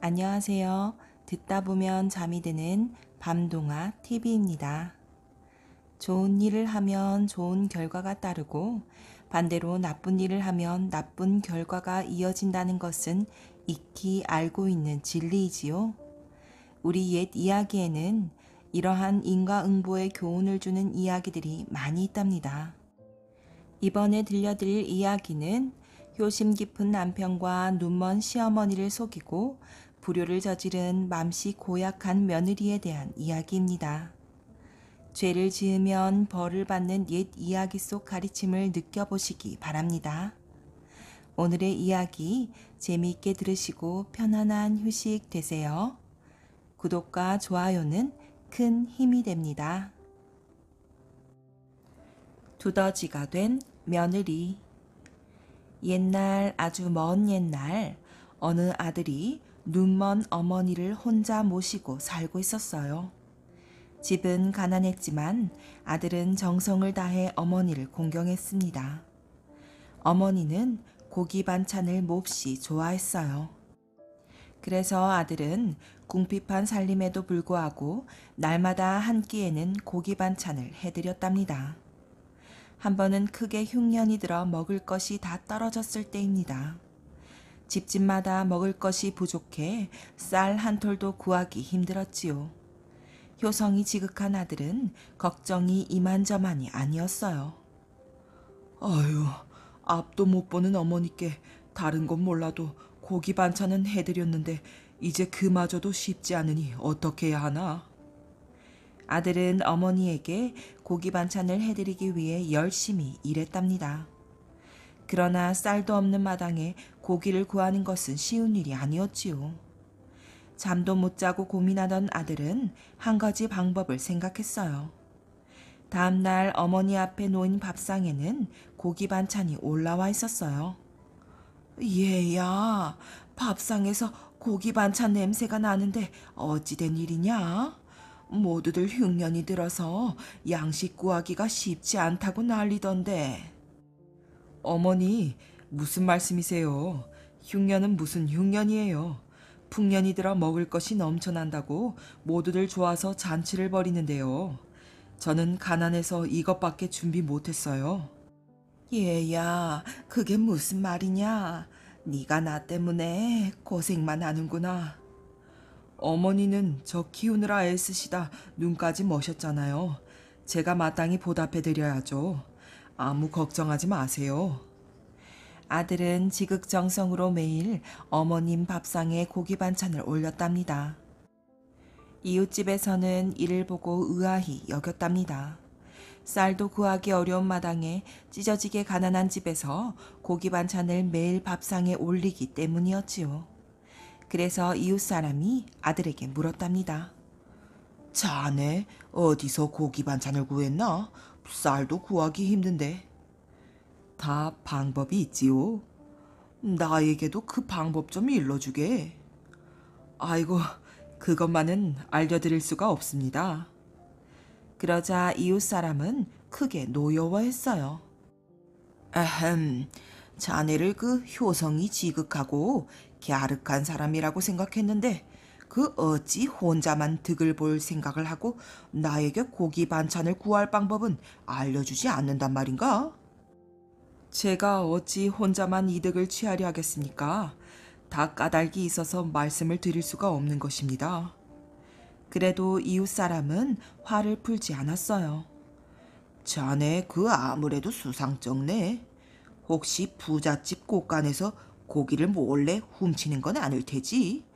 안녕하세요. 듣다 보면 잠이 드는 밤동화 TV입니다. 좋은 일을 하면 좋은 결과가 따르고 반대로 나쁜 일을 하면 나쁜 결과가 이어진다는 것은 익히 알고 있는 진리이지요. 우리 옛 이야기에는 이러한 인과응보의 교훈을 주는 이야기들이 많이 있답니다. 이번에 들려드릴 이야기는 효심 깊은 남편과 눈먼 시어머니를 속이고 불효를 저지른 맘씨 고약한 며느리에 대한 이야기입니다. 죄를 지으면 벌을 받는 옛 이야기 속 가르침을 느껴보시기 바랍니다. 오늘의 이야기 재미있게 들으시고 편안한 휴식 되세요. 구독과 좋아요는 큰 힘이 됩니다. 두더지가 된 며느리 옛날 아주 먼 옛날 어느 아들이 눈먼 어머니를 혼자 모시고 살고 있었어요. 집은 가난했지만 아들은 정성을 다해 어머니를 공경했습니다. 어머니는 고기 반찬을 몹시 좋아했어요. 그래서 아들은 궁핍한 살림에도 불구하고 날마다 한 끼에는 고기 반찬을 해드렸답니다. 한 번은 크게 흉년이 들어 먹을 것이 다 떨어졌을 때입니다. 집집마다 먹을 것이 부족해 쌀 한 톨도 구하기 힘들었지요. 효성이 지극한 아들은 걱정이 이만저만이 아니었어요. 아유, 앞도 못 보는 어머니께 다른 건 몰라도 고기 반찬은 해드렸는데 이제 그마저도 쉽지 않으니 어떻게 해야 하나? 아들은 어머니에게 고기 반찬을 해드리기 위해 열심히 일했답니다. 그러나 쌀도 없는 마당에 고기를 구하는 것은 쉬운 일이 아니었지요. 잠도 못 자고 고민하던 아들은 한 가지 방법을 생각했어요. 다음 날 어머니 앞에 놓인 밥상에는 고기 반찬이 올라와 있었어요. 얘야, 밥상에서 고기 반찬 냄새가 나는데 어찌된 일이냐? 모두들 흉년이 들어서 양식 구하기가 쉽지 않다고 난리던데. 어머니, 무슨 말씀이세요? 흉년은 무슨 흉년이에요? 풍년이 들어 먹을 것이 넘쳐난다고 모두들 좋아서 잔치를 벌이는데요. 저는 가난해서 이것밖에 준비 못했어요. 얘야, 그게 무슨 말이냐? 네가 나 때문에 고생만 하는구나. 어머니는 저 키우느라 애쓰시다 눈까지 머셨잖아요. 제가 마땅히 보답해 드려야죠. 아무 걱정하지 마세요. 아들은 지극정성으로 매일 어머님 밥상에 고기 반찬을 올렸답니다. 이웃집에서는 이를 보고 의아히 여겼답니다. 쌀도 구하기 어려운 마당에 찢어지게 가난한 집에서 고기 반찬을 매일 밥상에 올리기 때문이었지요. 그래서 이웃 사람이 아들에게 물었답니다. 자네 어디서 고기 반찬을 구했나? 쌀도 구하기 힘든데 다 방법이 있지요. 나에게도 그 방법 좀 일러주게. 아이고, 그것만은 알려드릴 수가 없습니다. 그러자 이웃 사람은 크게 노여워했어요. 아흠, 자네를 그 효성이 지극하고 갸륵한 사람이라고 생각했는데 그 어찌 혼자만 득을 볼 생각을 하고 나에게 고기 반찬을 구할 방법은 알려주지 않는단 말인가? 제가 어찌 혼자만 이득을 취하려 하겠습니까? 다 까닭이 있어서 말씀을 드릴 수가 없는 것입니다. 그래도 이웃 사람은 화를 풀지 않았어요. 자네 그 아무래도 수상쩍네. 혹시 부잣집 곳간에서 고기를 몰래 훔치는 건 아닐 테지?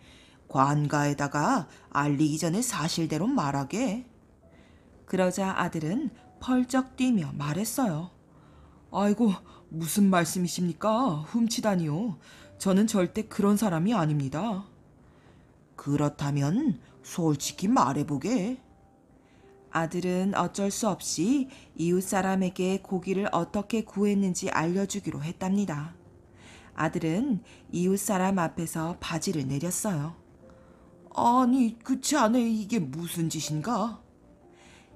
관가에다가 알리기 전에 사실대로 말하게. 그러자 아들은 펄쩍 뛰며 말했어요. 아이고, 무슨 말씀이십니까? 훔치다니요. 저는 절대 그런 사람이 아닙니다. 그렇다면 솔직히 말해보게. 아들은 어쩔 수 없이 이웃 사람에게 고기를 어떻게 구했는지 알려주기로 했답니다. 아들은 이웃 사람 앞에서 바지를 내렸어요. 아니, 그치 않네. 이게 무슨 짓인가?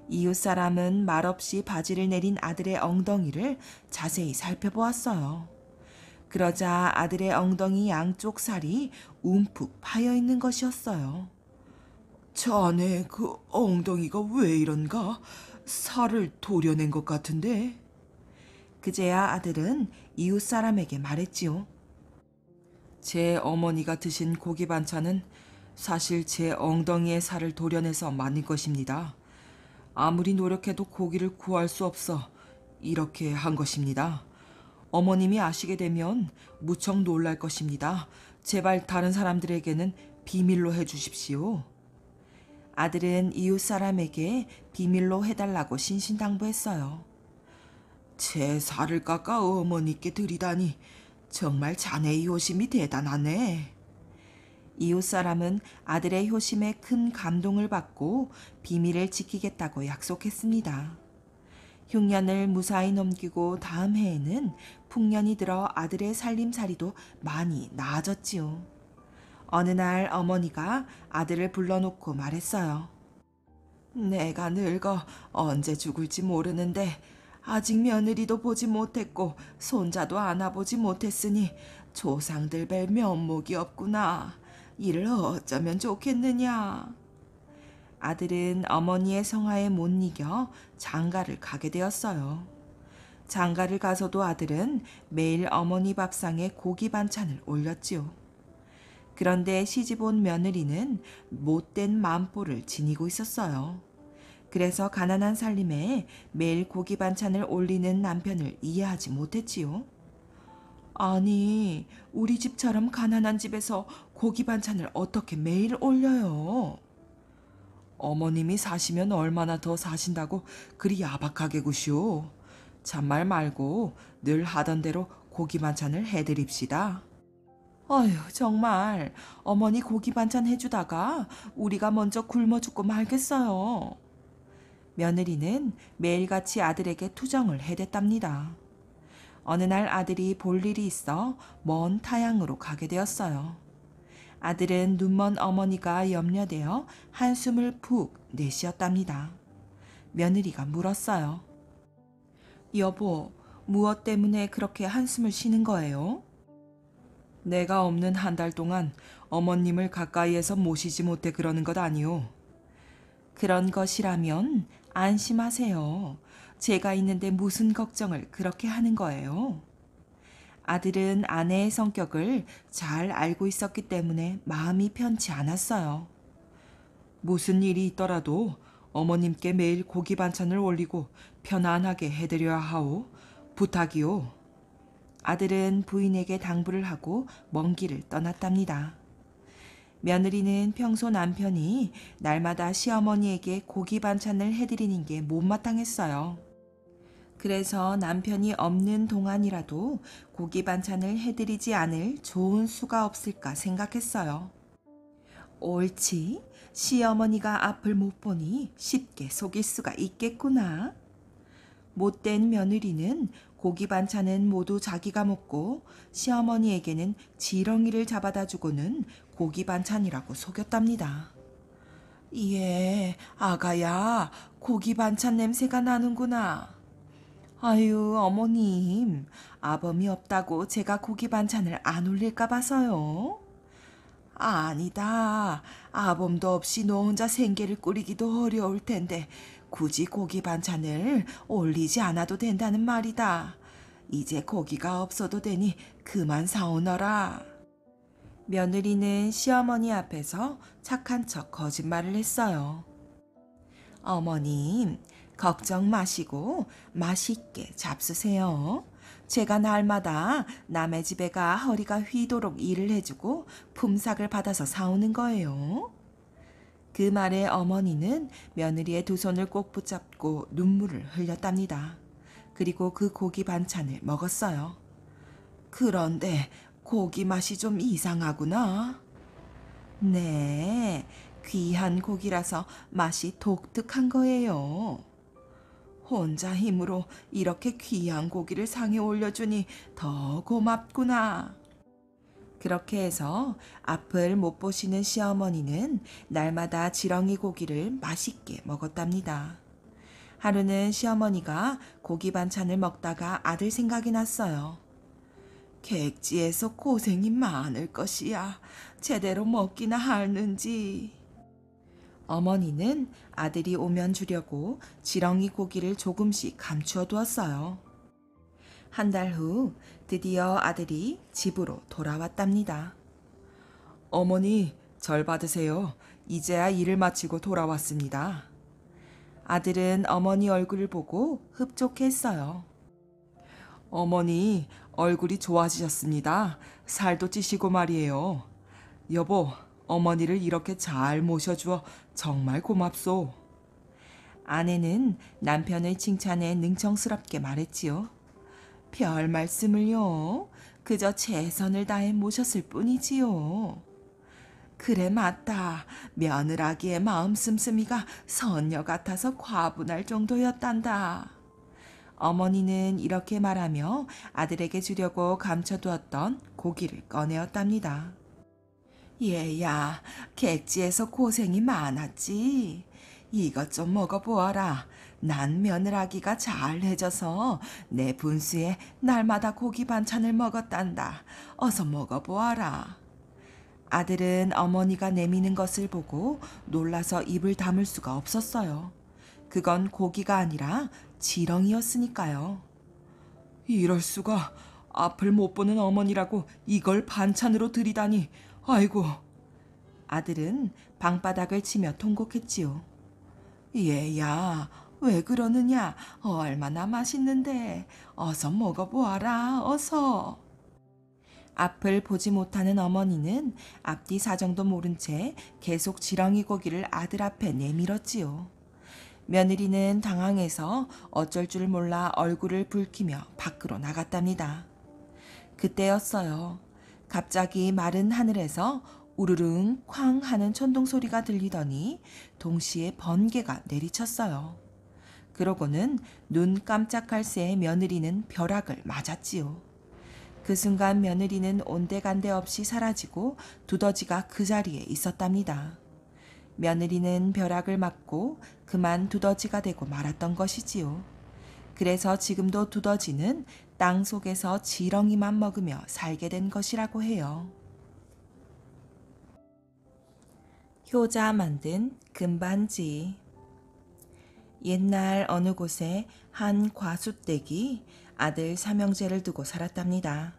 이웃 사람은 말없이 바지를 내린 아들의 엉덩이를 자세히 살펴보았어요. 그러자 아들의 엉덩이 양쪽 살이 움푹 파여 있는 것이었어요. 자네 그 엉덩이가 왜 이런가? 살을 도려낸 것 같은데. 그제야 아들은 이웃 사람에게 말했지요. 제 어머니가 드신 고기 반찬은 사실 제엉덩이에 살을 도려내서 만든 것입니다. 아무리 노력해도 고기를 구할 수 없어 이렇게 한 것입니다. 어머님이 아시게 되면 무척 놀랄 것입니다. 제발 다른 사람들에게는 비밀로 해주십시오. 아들은 이웃 사람에게 비밀로 해달라고 신신당부했어요. 제 살을 깎아 어머니께 드리다니 정말 자네의 효심이 대단하네. 이웃 사람은 아들의 효심에 큰 감동을 받고 비밀을 지키겠다고 약속했습니다. 흉년을 무사히 넘기고 다음 해에는 풍년이 들어 아들의 살림살이도 많이 나아졌지요. 어느 날 어머니가 아들을 불러놓고 말했어요. 내가 늙어 언제 죽을지 모르는데 아직 며느리도 보지 못했고 손자도 안아보지 못했으니 조상들 뵐 면목이 없구나. 일를 어쩌면 좋겠느냐. 아들은 어머니의 성화에 못 이겨 장가를 가게 되었어요. 장가를 가서도 아들은 매일 어머니 밥상에 고기 반찬을 올렸지요. 그런데 시집 온 며느리는 못된 만보를 지니고 있었어요. 그래서 가난한 살림에 매일 고기 반찬을 올리는 남편을 이해하지 못했지요. 아니, 우리 집처럼 가난한 집에서 고기 반찬을 어떻게 매일 올려요? 어머님이 사시면 얼마나 더 사신다고 그리 야박하게 구시오. 참말 말고 늘 하던 대로 고기 반찬을 해드립시다. 어휴, 정말 어머니 고기 반찬 해주다가 우리가 먼저 굶어 죽고 말겠어요. 며느리는 매일같이 아들에게 투정을 해댔답니다. 어느 날 아들이 볼 일이 있어 먼 타향으로 가게 되었어요. 아들은 눈먼 어머니가 염려되어 한숨을 푹 내쉬었답니다. 며느리가 물었어요. 여보, 무엇 때문에 그렇게 한숨을 쉬는 거예요? 내가 없는 한 달 동안 어머님을 가까이에서 모시지 못해 그러는 것 아니오. 그런 것이라면 안심하세요. 제가 있는데 무슨 걱정을 그렇게 하는 거예요? 아들은 아내의 성격을 잘 알고 있었기 때문에 마음이 편치 않았어요. 무슨 일이 있더라도 어머님께 매일 고기 반찬을 올리고 편안하게 해드려야 하오. 부탁이오. 아들은 부인에게 당부를 하고 먼 길을 떠났답니다. 며느리는 평소 남편이 날마다 시어머니에게 고기 반찬을 해드리는 게 못마땅했어요. 그래서 남편이 없는 동안이라도 고기 반찬을 해드리지 않을 좋은 수가 없을까 생각했어요. 옳지. 시어머니가 앞을 못 보니 쉽게 속일 수가 있겠구나. 못된 며느리는 고기 반찬은 모두 자기가 먹고 시어머니에게는 지렁이를 잡아다 주고는 고기 반찬이라고 속였답니다. 예, 아가야, 고기 반찬 냄새가 나는구나. 아유, 어머님. 아범이 없다고 제가 고기 반찬을 안 올릴까 봐서요. 아니다. 아범도 없이 너 혼자 생계를 꾸리기도 어려울 텐데 굳이 고기 반찬을 올리지 않아도 된다는 말이다. 이제 고기가 없어도 되니 그만 사오너라. 며느리는 시어머니 앞에서 착한 척 거짓말을 했어요. 어머님, 걱정 마시고 맛있게 잡수세요. 제가 날마다 남의 집에 가 허리가 휘도록 일을 해주고 품삯을 받아서 사오는 거예요. 그 말에 어머니는 며느리의 두 손을 꼭 붙잡고 눈물을 흘렸답니다. 그리고 그 고기 반찬을 먹었어요. 그런데 고기 맛이 좀 이상하구나. 네, 귀한 고기라서 맛이 독특한 거예요. 혼자 힘으로 이렇게 귀한 고기를 상에 올려주니 더 고맙구나. 그렇게 해서 앞을 못 보시는 시어머니는 날마다 지렁이 고기를 맛있게 먹었답니다. 하루는 시어머니가 고기 반찬을 먹다가 아들 생각이 났어요. 객지에서 고생이 많을 것이야. 제대로 먹기나 하는지. 어머니는 아들이 오면 주려고 지렁이 고기를 조금씩 감추어 두었어요. 한 달 후 드디어 아들이 집으로 돌아왔답니다. 어머니, 절 받으세요. 이제야 일을 마치고 돌아왔습니다. 아들은 어머니 얼굴을 보고 흡족했어요. 어머니, 얼굴이 좋아지셨습니다. 살도 찌시고 말이에요. 여보, 어머니를 이렇게 잘 모셔주어 정말 고맙소. 아내는 남편의 칭찬에 능청스럽게 말했지요. 별 말씀을요. 그저 최선을 다해 모셨을 뿐이지요. 그래 맞다. 며느라기의 마음 씀씀이가 선녀 같아서 과분할 정도였단다. 어머니는 이렇게 말하며 아들에게 주려고 감춰두었던 고기를 꺼내었답니다. 얘야, 객지에서 고생이 많았지. 이것 좀 먹어보아라. 난 며느라기가 잘해줘서내 분수에 날마다 고기 반찬을 먹었단다. 어서 먹어보아라. 아들은 어머니가 내미는 것을 보고 놀라서 입을 담을 수가 없었어요. 그건 고기가 아니라 지렁이였으니까요. 이럴 수가. 앞을 못 보는 어머니라고 이걸 반찬으로 들이다니 아이고. 아들은 방바닥을 치며 통곡했지요. 얘야, 왜 그러느냐? 어, 얼마나 맛있는데. 어서 먹어보아라, 어서. 앞을 보지 못하는 어머니는 앞뒤 사정도 모른 채 계속 지렁이 고기를 아들 앞에 내밀었지요. 며느리는 당황해서 어쩔 줄 몰라 얼굴을 붉히며 밖으로 나갔답니다. 그때였어요. 갑자기 마른 하늘에서 우르릉 쾅 하는 천둥 소리가 들리더니 동시에 번개가 내리쳤어요. 그러고는 눈 깜짝할 새에 며느리는 벼락을 맞았지요. 그 순간 며느리는 온데간데 없이 사라지고 두더지가 그 자리에 있었답니다. 며느리는 벼락을 맞고 그만 두더지가 되고 말았던 것이지요. 그래서 지금도 두더지는 땅 속에서 지렁이만 먹으며 살게 된 것이라고 해요. 효자 만든 금반지 옛날 어느 곳에 한 과수댁이 아들 삼형제를 두고 살았답니다.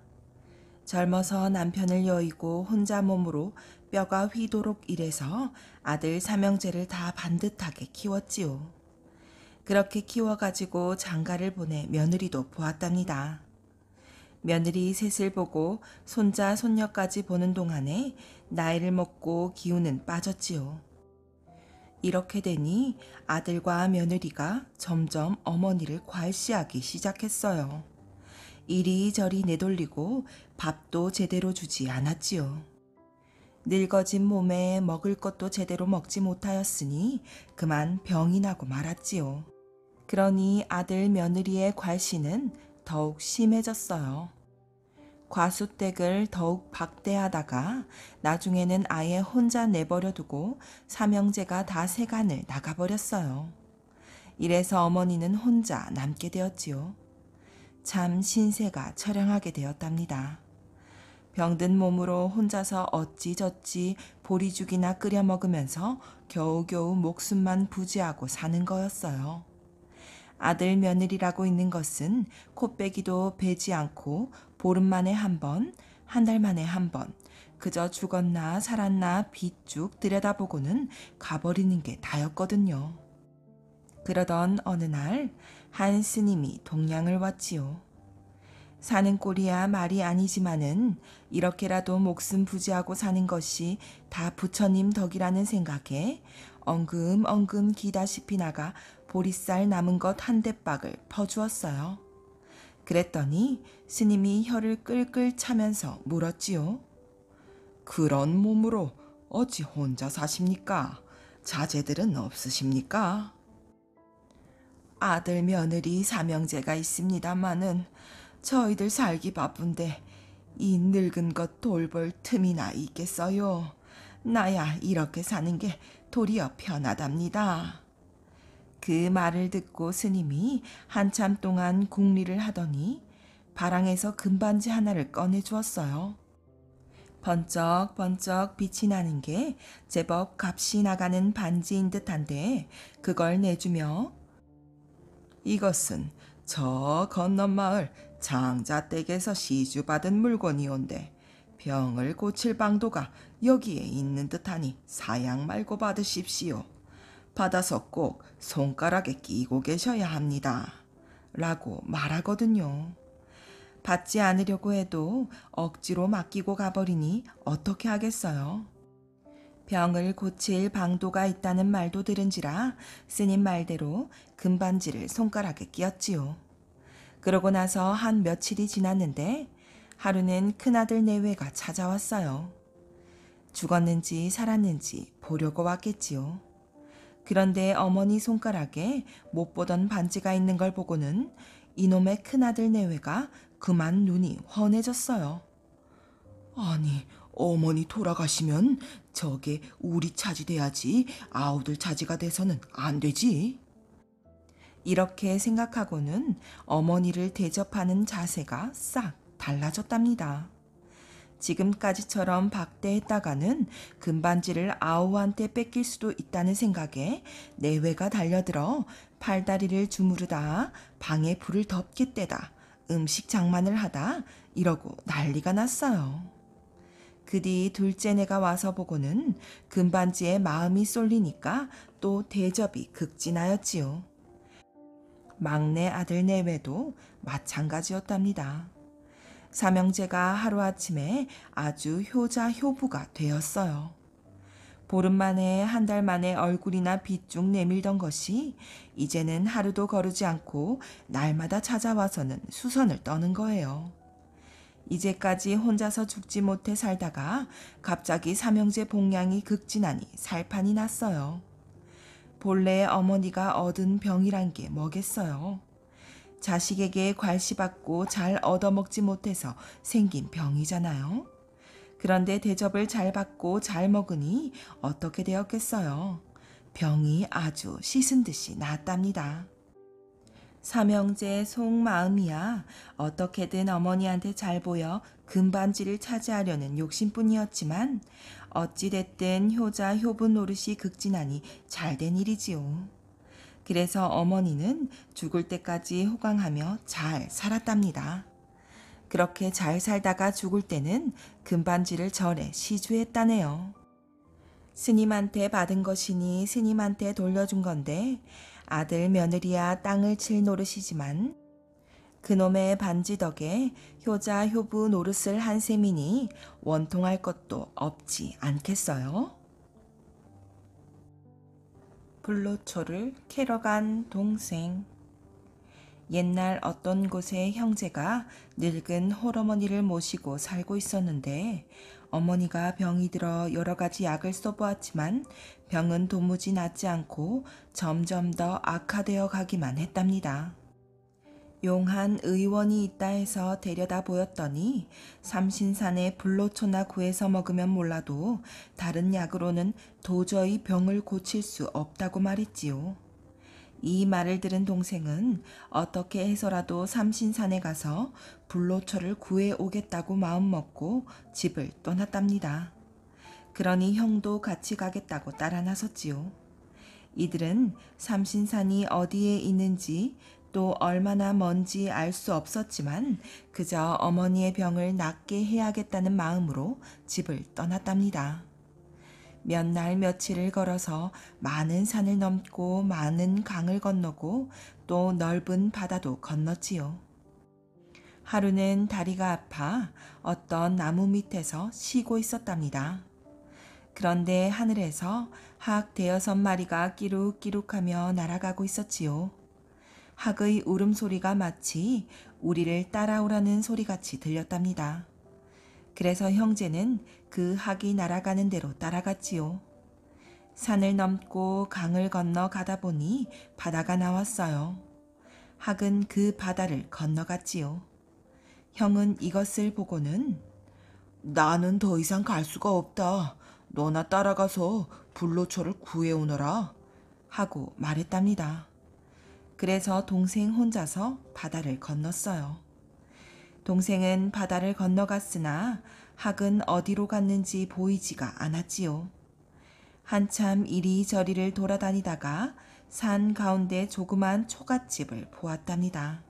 젊어서 남편을 여의고 혼자 몸으로 뼈가 휘도록 일해서 아들 삼형제를 다 반듯하게 키웠지요. 그렇게 키워가지고 장가를 보내 며느리도 보았답니다. 며느리 셋을 보고 손자, 손녀까지 보는 동안에 나이를 먹고 기운은 빠졌지요. 이렇게 되니 아들과 며느리가 점점 어머니를 과시하기 시작했어요. 이리저리 내돌리고 밥도 제대로 주지 않았지요. 늙어진 몸에 먹을 것도 제대로 먹지 못하였으니 그만 병이 나고 말았지요. 그러니 아들 며느리의 괄시는 더욱 심해졌어요. 과수댁을 더욱 박대하다가 나중에는 아예 혼자 내버려 두고 삼형제가 다 세간을 나가버렸어요. 이래서 어머니는 혼자 남게 되었지요. 참 신세가 처량하게 되었답니다. 병든 몸으로 혼자서 어찌저찌 보리죽이나 끓여 먹으면서 겨우겨우 목숨만 부지하고 사는 거였어요. 아들 며느리라고 있는 것은 코빼기도 베지 않고 보름 만에 한 번, 한 달 만에 한 번, 그저 죽었나 살았나 비쭉 들여다보고는 가버리는 게 다였거든요. 그러던 어느 날 한 스님이 동양을 왔지요. 사는 꼴이야 말이 아니지만은 이렇게라도 목숨 부지하고 사는 것이 다 부처님 덕이라는 생각에 엉금엉금 기다시피 나가 보리쌀 남은 것 한 대박을 퍼주었어요. 그랬더니 스님이 혀를 끌끌 차면서 물었지요. 그런 몸으로 어찌 혼자 사십니까? 자제들은 없으십니까? 아들 며느리 사명제가 있습니다마는 저희들 살기 바쁜데 이 늙은 것 돌볼 틈이나 있겠어요. 나야 이렇게 사는 게 도리어 편하답니다. 그 말을 듣고 스님이 한참 동안 궁리를 하더니 바랑에서 금반지 하나를 꺼내 주었어요. 번쩍번쩍 번쩍 빛이 나는 게 제법 값이 나가는 반지인 듯한데 그걸 내주며 이것은 저 건넌 마을 장자 댁에서 시주받은 물건이온데 병을 고칠 방도가 여기에 있는 듯하니 사양 말고 받으십시오. 받아서 꼭 손가락에 끼고 계셔야 합니다. 라고 말하거든요. 받지 않으려고 해도 억지로 맡기고 가버리니 어떻게 하겠어요? 병을 고칠 방도가 있다는 말도 들은지라 스님 말대로 금반지를 손가락에 끼었지요. 그러고 나서 한 며칠이 지났는데 하루는 큰아들 내외가 찾아왔어요. 죽었는지 살았는지 보려고 왔겠지요. 그런데 어머니 손가락에 못 보던 반지가 있는 걸 보고는 이놈의 큰아들 내외가 그만 눈이 훤해졌어요. 아니, 어머니 돌아가시면 저게 우리 차지 돼야지 아우들 차지가 돼서는 안 되지. 이렇게 생각하고는 어머니를 대접하는 자세가 싹 달라졌답니다. 지금까지처럼 박대했다가는 금반지를 아오한테 뺏길 수도 있다는 생각에 내외가 달려들어 팔다리를 주무르다 방에 불을 덮게 때다 음식 장만을 하다 이러고 난리가 났어요. 그 뒤 둘째 내가 와서 보고는 금반지에 마음이 쏠리니까 또 대접이 극진하였지요. 막내 아들 내외도 마찬가지였답니다. 삼형제가 하루아침에 아주 효자효부가 되었어요. 보름 만에 한 달 만에 얼굴이나 빗중 내밀던 것이 이제는 하루도 거르지 않고 날마다 찾아와서는 수선을 떠는 거예요. 이제까지 혼자서 죽지 못해 살다가 갑자기 삼형제 봉양이 극진하니 살판이 났어요. 본래 어머니가 얻은 병이란 게 뭐겠어요. 자식에게 괄시받고 잘 얻어먹지 못해서 생긴 병이잖아요. 그런데 대접을 잘 받고 잘 먹으니 어떻게 되었겠어요? 병이 아주 씻은 듯이 낫답니다. 삼형제 속마음이야 어떻게든 어머니한테 잘 보여 금반지를 차지하려는 욕심뿐이었지만 어찌됐든 효자 효분 노릇이 극진하니 잘된 일이지요. 그래서 어머니는 죽을 때까지 호강하며 잘 살았답니다. 그렇게 잘 살다가 죽을 때는 금반지를 절에 시주했다네요. 스님한테 받은 것이니 스님한테 돌려준 건데 아들 며느리야 땅을 칠 노릇이지만 그놈의 반지 덕에 효자 효부 노릇을 한 셈이니 원통할 것도 없지 않겠어요? 근로초를 캐러 간 동생. 옛날 어떤 곳에 형제가 늙은 홀어머니를 모시고 살고 있었는데 어머니가 병이 들어 여러 가지 약을 써보았지만 병은 도무지 낫지 않고 점점 더 악화되어 가기만 했답니다. 용한 의원이 있다 해서 데려다 보였더니 삼신산의 불로초나 구해서 먹으면 몰라도 다른 약으로는 도저히 병을 고칠 수 없다고 말했지요. 이 말을 들은 동생은 어떻게 해서라도 삼신산에 가서 불로초를 구해 오겠다고 마음먹고 집을 떠났답니다. 그러니 형도 같이 가겠다고 따라 나섰지요. 이들은 삼신산이 어디에 있는지 또 얼마나 먼지 알 수 없었지만 그저 어머니의 병을 낫게 해야겠다는 마음으로 집을 떠났답니다. 몇 날 며칠을 걸어서 많은 산을 넘고 많은 강을 건너고 또 넓은 바다도 건넜지요. 하루는 다리가 아파 어떤 나무 밑에서 쉬고 있었답니다. 그런데 하늘에서 학 대여섯 마리가 끼룩끼룩하며 날아가고 있었지요. 학의 울음소리가 마치 우리를 따라오라는 소리같이 들렸답니다. 그래서 형제는 그 학이 날아가는 대로 따라갔지요. 산을 넘고 강을 건너 가다 보니 바다가 나왔어요. 학은 그 바다를 건너갔지요. 형은 이것을 보고는 나는 더 이상 갈 수가 없다. 너나 따라가서 불로초를 구해오너라. 하고 말했답니다. 그래서 동생 혼자서 바다를 건넜어요. 동생은 바다를 건너갔으나 학은 어디로 갔는지 보이지가 않았지요. 한참 이리저리를 돌아다니다가 산 가운데 조그만 초가집을 보았답니다.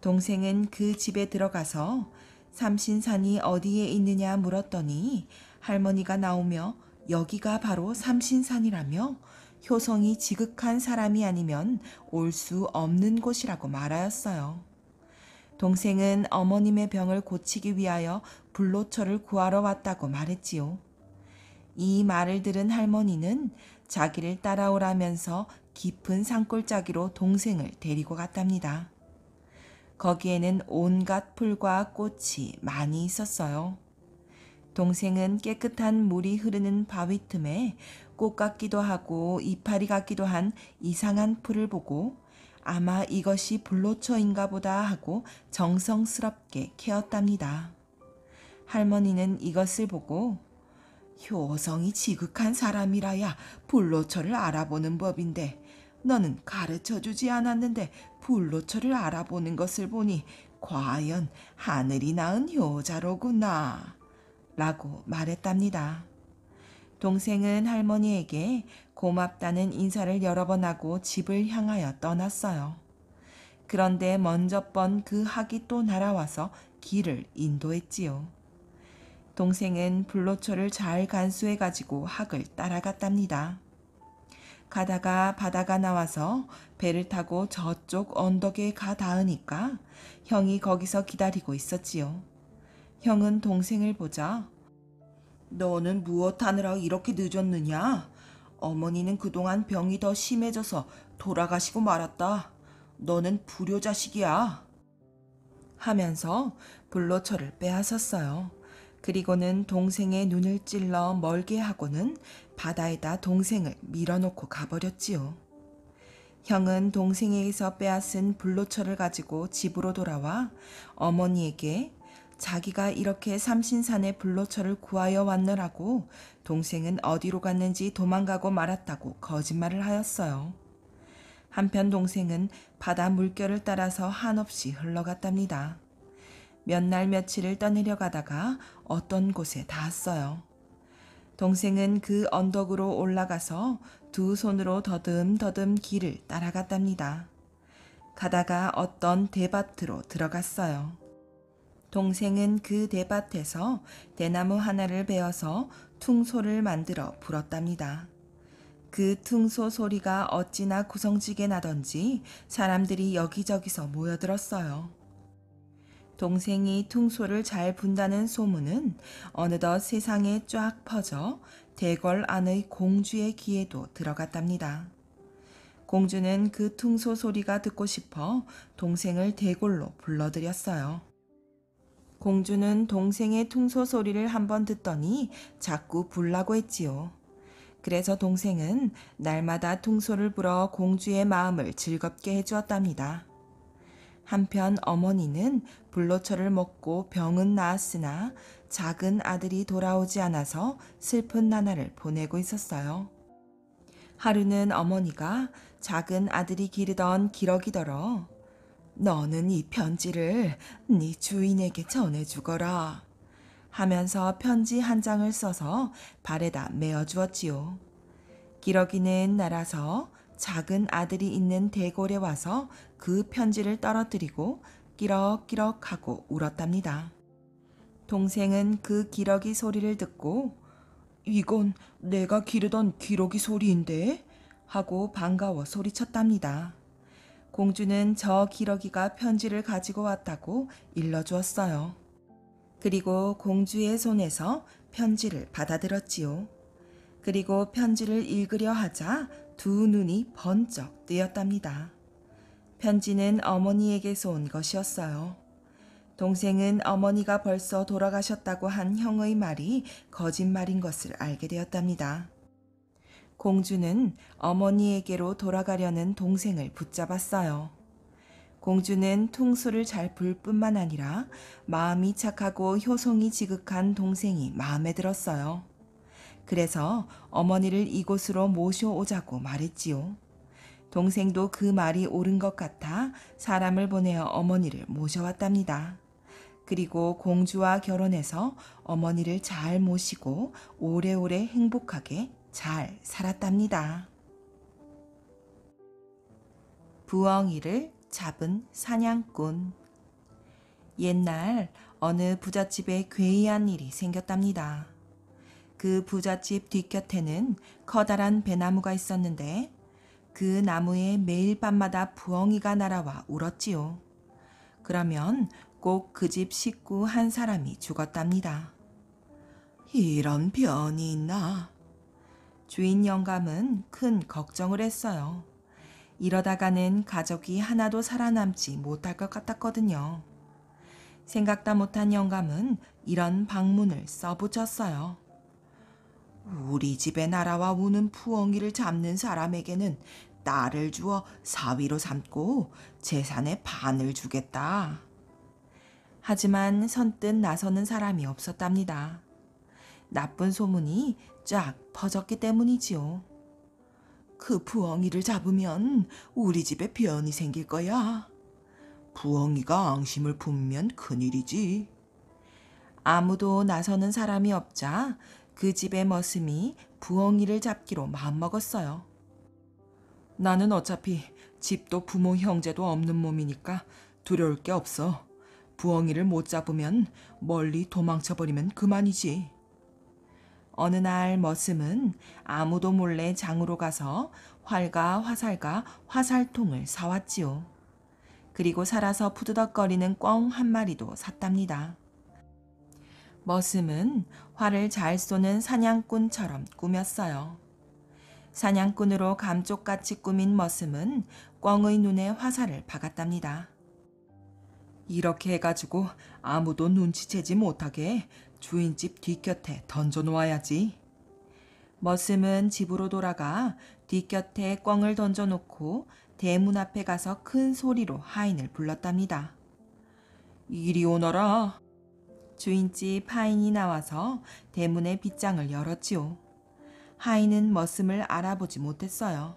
동생은 그 집에 들어가서 삼신산이 어디에 있느냐 물었더니 할머니가 나오며 여기가 바로 삼신산이라며 효성이 지극한 사람이 아니면 올 수 없는 곳이라고 말하였어요. 동생은 어머님의 병을 고치기 위하여 불로초를 구하러 왔다고 말했지요. 이 말을 들은 할머니는 자기를 따라오라면서 깊은 산골짜기로 동생을 데리고 갔답니다. 거기에는 온갖 풀과 꽃이 많이 있었어요. 동생은 깨끗한 물이 흐르는 바위 틈에 꽃 같기도 하고 이파리 같기도 한 이상한 풀을 보고 아마 이것이 불로처인가 보다 하고 정성스럽게 캐었답니다. 할머니는 이것을 보고 효성이 지극한 사람이라야 불로초를 알아보는 법인데 너는 가르쳐 주지 않았는데 불로초를 알아보는 것을 보니 과연 하늘이 낳은 효자로구나. 라고 말했답니다. 동생은 할머니에게 고맙다는 인사를 여러 번 하고 집을 향하여 떠났어요. 그런데 먼저 번 그 학이 또 날아와서 길을 인도했지요. 동생은 불로초를 잘 간수해가지고 학을 따라갔답니다. 가다가 바다가 나와서 배를 타고 저쪽 언덕에 가 닿으니까 형이 거기서 기다리고 있었지요. 형은 동생을 보자 너는 무엇하느라 이렇게 늦었느냐? 어머니는 그동안 병이 더 심해져서 돌아가시고 말았다. 너는 불효자식이야. 하면서 불로초를 빼앗았어요. 그리고는 동생의 눈을 찔러 멀게 하고는 바다에다 동생을 밀어놓고 가버렸지요. 형은 동생에게서 빼앗은 불로초를 가지고 집으로 돌아와 어머니에게 자기가 이렇게 삼신산의 불로처를 구하여 왔느라고 동생은 어디로 갔는지 도망가고 말았다고 거짓말을 하였어요. 한편 동생은 바다 물결을 따라서 한없이 흘러갔답니다. 몇 날 며칠을 떠내려 가다가 어떤 곳에 닿았어요. 동생은 그 언덕으로 올라가서 두 손으로 더듬더듬 길을 따라갔답니다. 가다가 어떤 대밭으로 들어갔어요. 동생은 그 대밭에서 대나무 하나를 베어서 퉁소를 만들어 불었답니다. 그 퉁소 소리가 어찌나 구성지게 나던지 사람들이 여기저기서 모여들었어요. 동생이 퉁소를 잘 분다는 소문은 어느덧 세상에 쫙 퍼져 대궐 안의 공주의 귀에도 들어갔답니다. 공주는 그 퉁소 소리가 듣고 싶어 동생을 대궐로 불러들였어요. 공주는 동생의 퉁소 소리를 한번 듣더니 자꾸 불라고 했지요. 그래서 동생은 날마다 퉁소를 불어 공주의 마음을 즐겁게 해주었답니다. 한편 어머니는 불로초를 먹고 병은 나았으나 작은 아들이 돌아오지 않아서 슬픈 나날을 보내고 있었어요. 하루는 어머니가 작은 아들이 기르던 기러기더러 너는 이 편지를 네 주인에게 전해주거라. 하면서 편지 한 장을 써서 발에다 메어 주었지요. 기러기는 날아서 작은 아들이 있는 대궐에 와서 그 편지를 떨어뜨리고 끼럭끼럭 하고 울었답니다. 동생은 그 기러기 소리를 듣고 이건 내가 기르던 기러기 소리인데? 하고 반가워 소리쳤답니다. 공주는 저 기러기가 편지를 가지고 왔다고 일러주었어요. 그리고 공주의 손에서 편지를 받아들었지요. 그리고 편지를 읽으려 하자 두 눈이 번쩍 뜨였답니다. 편지는 어머니에게서 온 것이었어요. 동생은 어머니가 벌써 돌아가셨다고 한 형의 말이 거짓말인 것을 알게 되었답니다. 공주는 어머니에게로 돌아가려는 동생을 붙잡았어요. 공주는 퉁소를잘 풀 뿐만 아니라 마음이 착하고 효성이 지극한 동생이 마음에 들었어요. 그래서 어머니를 이곳으로 모셔오자고 말했지요. 동생도 그 말이 옳은 것 같아 사람을 보내어 어머니를 모셔왔답니다. 그리고 공주와 결혼해서 어머니를 잘 모시고 오래오래 행복하게 잘 살았답니다. 부엉이를 잡은 사냥꾼. 옛날 어느 부잣집에 괴이한 일이 생겼답니다. 그 부잣집 뒤곁에는 커다란 배나무가 있었는데 그 나무에 매일 밤마다 부엉이가 날아와 울었지요. 그러면 꼭 그 집 식구 한 사람이 죽었답니다. 이런 변이 있나? 주인 영감은 큰 걱정을 했어요. 이러다가는 가족이 하나도 살아남지 못할 것 같았거든요. 생각다 못한 영감은 이런 방문을 써붙였어요. 우리 집에 날아와 우는 부엉이를 잡는 사람에게는 딸을 주어 사위로 삼고 재산의 반을 주겠다. 하지만 선뜻 나서는 사람이 없었답니다. 나쁜 소문이 쫙 퍼졌기 때문이지요. 그 부엉이를 잡으면 우리 집에 변이 생길 거야. 부엉이가 앙심을 품면 큰일이지. 아무도 나서는 사람이 없자 그 집의 머슴이 부엉이를 잡기로 마음먹었어요. 나는 어차피 집도 부모 형제도 없는 몸이니까 두려울 게 없어. 부엉이를 못 잡으면 멀리 도망쳐버리면 그만이지. 어느 날 머슴은 아무도 몰래 장으로 가서 활과 화살과 화살통을 사왔지요. 그리고 살아서 푸드덕거리는 꿩 한 마리도 샀답니다. 머슴은 활을 잘 쏘는 사냥꾼처럼 꾸몄어요. 사냥꾼으로 감쪽같이 꾸민 머슴은 꿩의 눈에 화살을 박았답니다. 이렇게 해가지고 아무도 눈치채지 못하게 주인집 뒤곁에 던져놓아야지. 머슴은 집으로 돌아가 뒤곁에 꿩을 던져놓고 대문 앞에 가서 큰 소리로 하인을 불렀답니다. 이리 오너라. 주인집 하인이 나와서 대문의 빗장을 열었지요. 하인은 머슴을 알아보지 못했어요.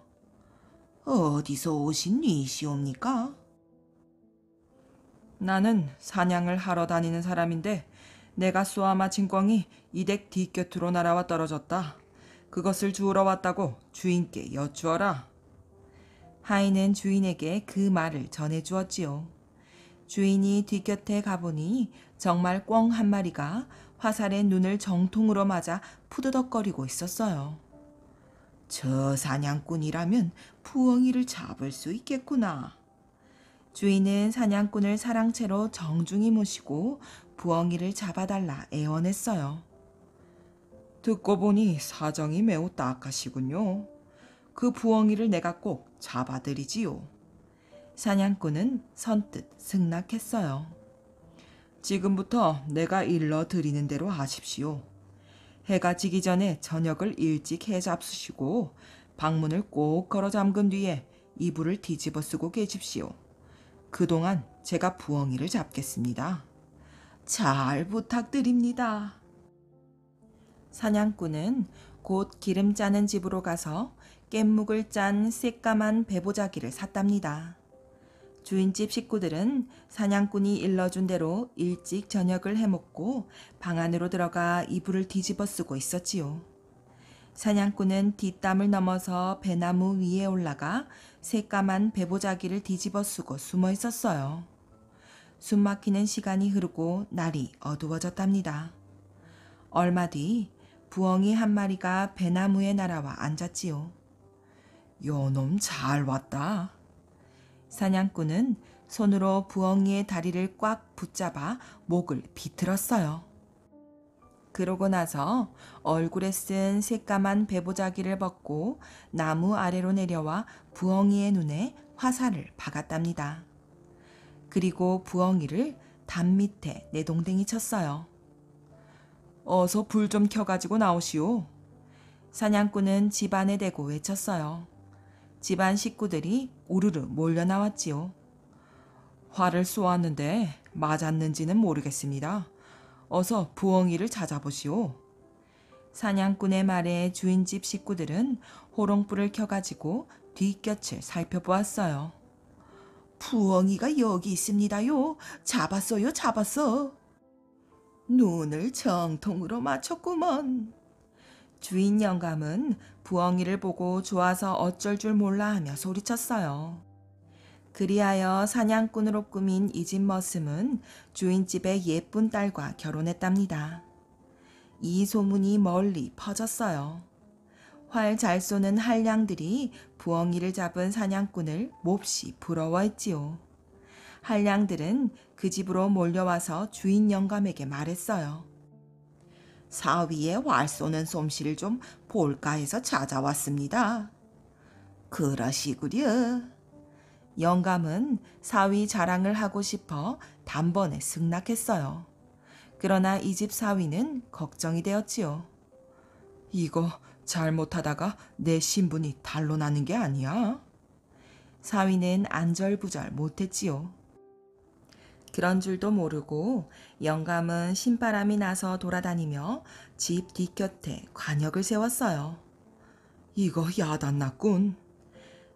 어디서 오신 이시옵니까? 나는 사냥을 하러 다니는 사람인데 내가 쏘아마 진꽝이 이댁 뒤곁으로 날아와 떨어졌다. 그것을 주우러 왔다고 주인께 여쭈어라. 하인은 주인에게 그 말을 전해 주었지요. 주인이 뒤곁에 가보니 정말 꿩 한 마리가 화살에 눈을 정통으로 맞아 푸드덕거리고 있었어요. 저 사냥꾼이라면 부엉이를 잡을 수 있겠구나. 주인은 사냥꾼을 사랑채로 정중히 모시고 부엉이를 잡아달라 애원했어요. 듣고 보니 사정이 매우 딱하시군요. 그 부엉이를 내가 꼭 잡아드리지요. 사냥꾼은 선뜻 승낙했어요. 지금부터 내가 일러 드리는 대로 하십시오. 해가 지기 전에 저녁을 일찍 해 잡수시고 방문을 꼭 걸어 잠근 뒤에 이불을 뒤집어 쓰고 계십시오. 그동안 제가 부엉이를 잡겠습니다. 잘 부탁드립니다. 사냥꾼은 곧 기름 짜는 집으로 가서 깻묵을 짠 새까만 배보자기를 샀답니다. 주인집 식구들은 사냥꾼이 일러준 대로 일찍 저녁을 해먹고 방 안으로 들어가 이불을 뒤집어 쓰고 있었지요. 사냥꾼은 뒷담을 넘어서 배나무 위에 올라가 새까만 배보자기를 뒤집어 쓰고 숨어 있었어요. 숨막히는 시간이 흐르고 날이 어두워졌답니다. 얼마 뒤 부엉이 한 마리가 배나무에 날아와 앉았지요. 요놈 잘 왔다. 사냥꾼은 손으로 부엉이의 다리를 꽉 붙잡아 목을 비틀었어요. 그러고 나서 얼굴에 쓴 새까만 배보자기를 벗고 나무 아래로 내려와 부엉이의 눈에 화살을 박았답니다. 그리고 부엉이를 담 밑에 내동댕이 쳤어요. 어서 불 좀 켜가지고 나오시오. 사냥꾼은 집안에 대고 외쳤어요. 집안 식구들이 우르르 몰려 나왔지요. 화를 쏘았는데 맞았는지는 모르겠습니다. 어서 부엉이를 찾아보시오. 사냥꾼의 말에 주인집 식구들은 호롱불을 켜가지고 뒤곁을 살펴보았어요. 부엉이가 여기 있습니다요. 잡았어요, 잡았어. 눈을 정통으로 맞췄구먼. 주인 영감은 부엉이를 보고 좋아서 어쩔 줄 몰라 하며 소리쳤어요. 그리하여 사냥꾼으로 꾸민 이 집머슴은 주인집의 예쁜 딸과 결혼했답니다. 이 소문이 멀리 퍼졌어요. 활잘 쏘는 한량들이 부엉이를 잡은 사냥꾼을 몹시 부러워했지요. 한량들은 그 집으로 몰려와서 주인 영감에게 말했어요. 사위의 활 쏘는 솜씨를 좀 볼까 해서 찾아왔습니다. 그러시구려. 영감은 사위 자랑을 하고 싶어 단번에 승낙했어요. 그러나 이 집 사위는 걱정이 되었지요. 이거 잘못하다가 내 신분이 달로 나는 게 아니야. 사위는 안절부절 못했지요. 그런 줄도 모르고 영감은 신바람이 나서 돌아다니며 집 뒤곁에 관역을 세웠어요. 이거 야단났군.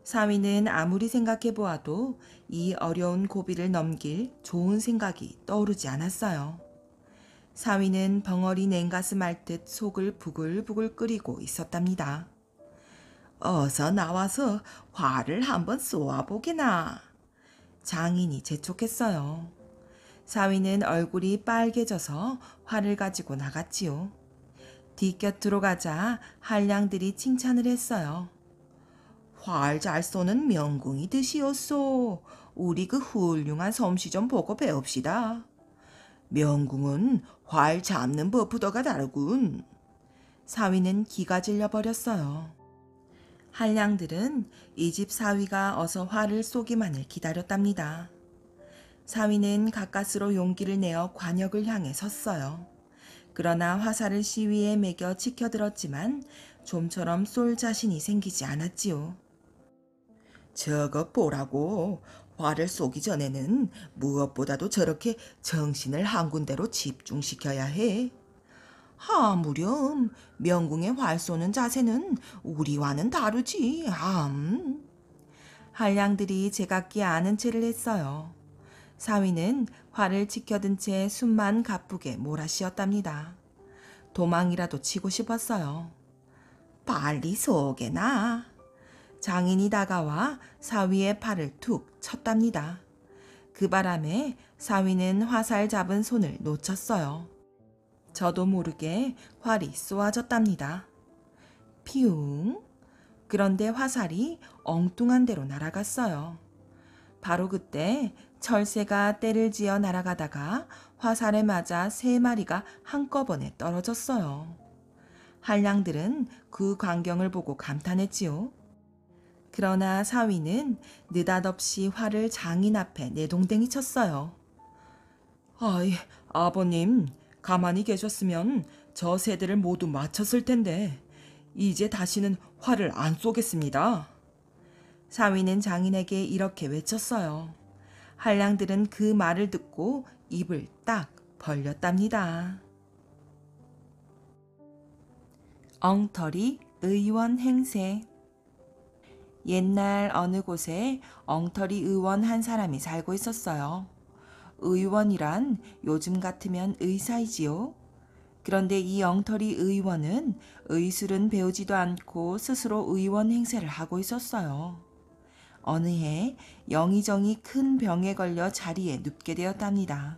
사위는 아무리 생각해 보아도 이 어려운 고비를 넘길 좋은 생각이 떠오르지 않았어요. 사위는 벙어리 냉가슴 할 듯 속을 부글부글 끓이고 있었답니다. 어서 나와서 화를 한번 쏘아보게나. 장인이 재촉했어요. 사위는 얼굴이 빨개져서 화를 가지고 나갔지요. 뒤곁으로 가자 한량들이 칭찬을 했어요. 활 잘 쏘는 명궁이 드시오소. 우리 그 훌륭한 솜씨 좀 보고 배웁시다. 명궁은 활 잡는 버프더가 다르군. 사위는 기가 질려버렸어요. 한량들은 이 집 사위가 어서 활을 쏘기만을 기다렸답니다. 사위는 가까스로 용기를 내어 관역을 향해 섰어요. 그러나 화살을 시위에 매겨 치켜들었지만 좀처럼 쏠 자신이 생기지 않았지요. 저것 보라고 화를 쏘기 전에는 무엇보다도 저렇게 정신을 한 군데로 집중시켜야 해. 아무렴 명궁의 활 쏘는 자세는 우리와는 다르지 암. 한량들이 제각기 아는 체를 했어요. 사위는 화를 지켜든 채 숨만 가쁘게 몰아쉬었답니다. 도망이라도 치고 싶었어요. 빨리 속에나. 장인이 다가와 사위의 팔을 툭 쳤답니다. 그 바람에 사위는 화살 잡은 손을 놓쳤어요. 저도 모르게 활이 쏘아졌답니다. 피웅. 그런데 화살이 엉뚱한 데로 날아갔어요. 바로 그때 철새가 때를 지어 날아가다가 화살에 맞아 세 마리가 한꺼번에 떨어졌어요. 한량들은 그 광경을 보고 감탄했지요. 그러나 사위는 느닷없이 화를 장인 앞에 내동댕이 쳤어요. 아이, 아버님, 가만히 계셨으면 저 세대를 모두 맞췄을 텐데, 이제 다시는 화를 안 쏘겠습니다. 사위는 장인에게 이렇게 외쳤어요. 한량들은 그 말을 듣고 입을 딱 벌렸답니다. 엉터리 의원 행세 옛날 어느 곳에 엉터리 의원 한 사람이 살고 있었어요. 의원이란 요즘 같으면 의사이지요. 그런데 이 엉터리 의원은 의술은 배우지도 않고 스스로 의원 행세를 하고 있었어요. 어느 해 영의정이 큰 병에 걸려 자리에 눕게 되었답니다.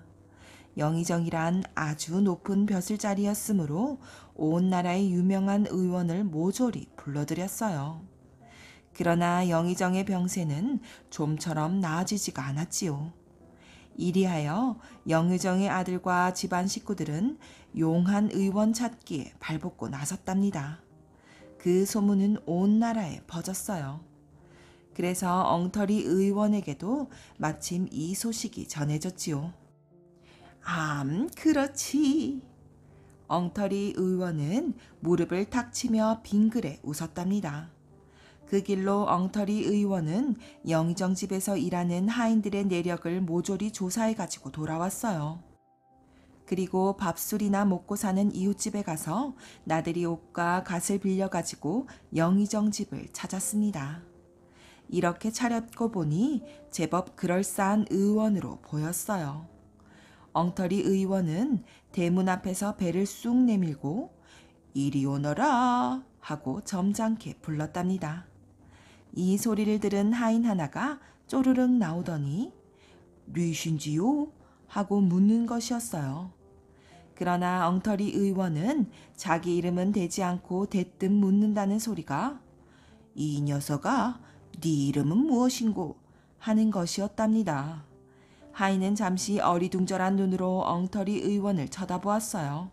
영의정이란 아주 높은 벼슬 자리였으므로 온 나라의 유명한 의원을 모조리 불러들였어요. 그러나 영의정의 병세는 좀처럼 나아지지가 않았지요. 이리하여 영의정의 아들과 집안 식구들은 용한 의원 찾기에 발벗고 나섰답니다. 그 소문은 온 나라에 퍼졌어요. 그래서 엉터리 의원에게도 마침 이 소식이 전해졌지요. 암, 그렇지. 엉터리 의원은 무릎을 탁 치며 빙그레 웃었답니다. 그 길로 엉터리 의원은 영희정 집에서 일하는 하인들의 내력을 모조리 조사해 가지고 돌아왔어요. 그리고 밥술이나 먹고 사는 이웃집에 가서 나들이 옷과 갓을 빌려 가지고 영의정 집을 찾았습니다. 이렇게 차렸고 보니 제법 그럴싸한 의원으로 보였어요. 엉터리 의원은 대문 앞에서 배를 쑥 내밀고 이리 오너라 하고 점잖게 불렀답니다. 이 소리를 들은 하인 하나가 쪼르륵 나오더니 뉘신지요? 하고 묻는 것이었어요. 그러나 엉터리 의원은 자기 이름은 되지 않고 대뜸 묻는다는 소리가 이 녀석아 네 이름은 무엇인고 하는 것이었답니다. 하인은 잠시 어리둥절한 눈으로 엉터리 의원을 쳐다보았어요.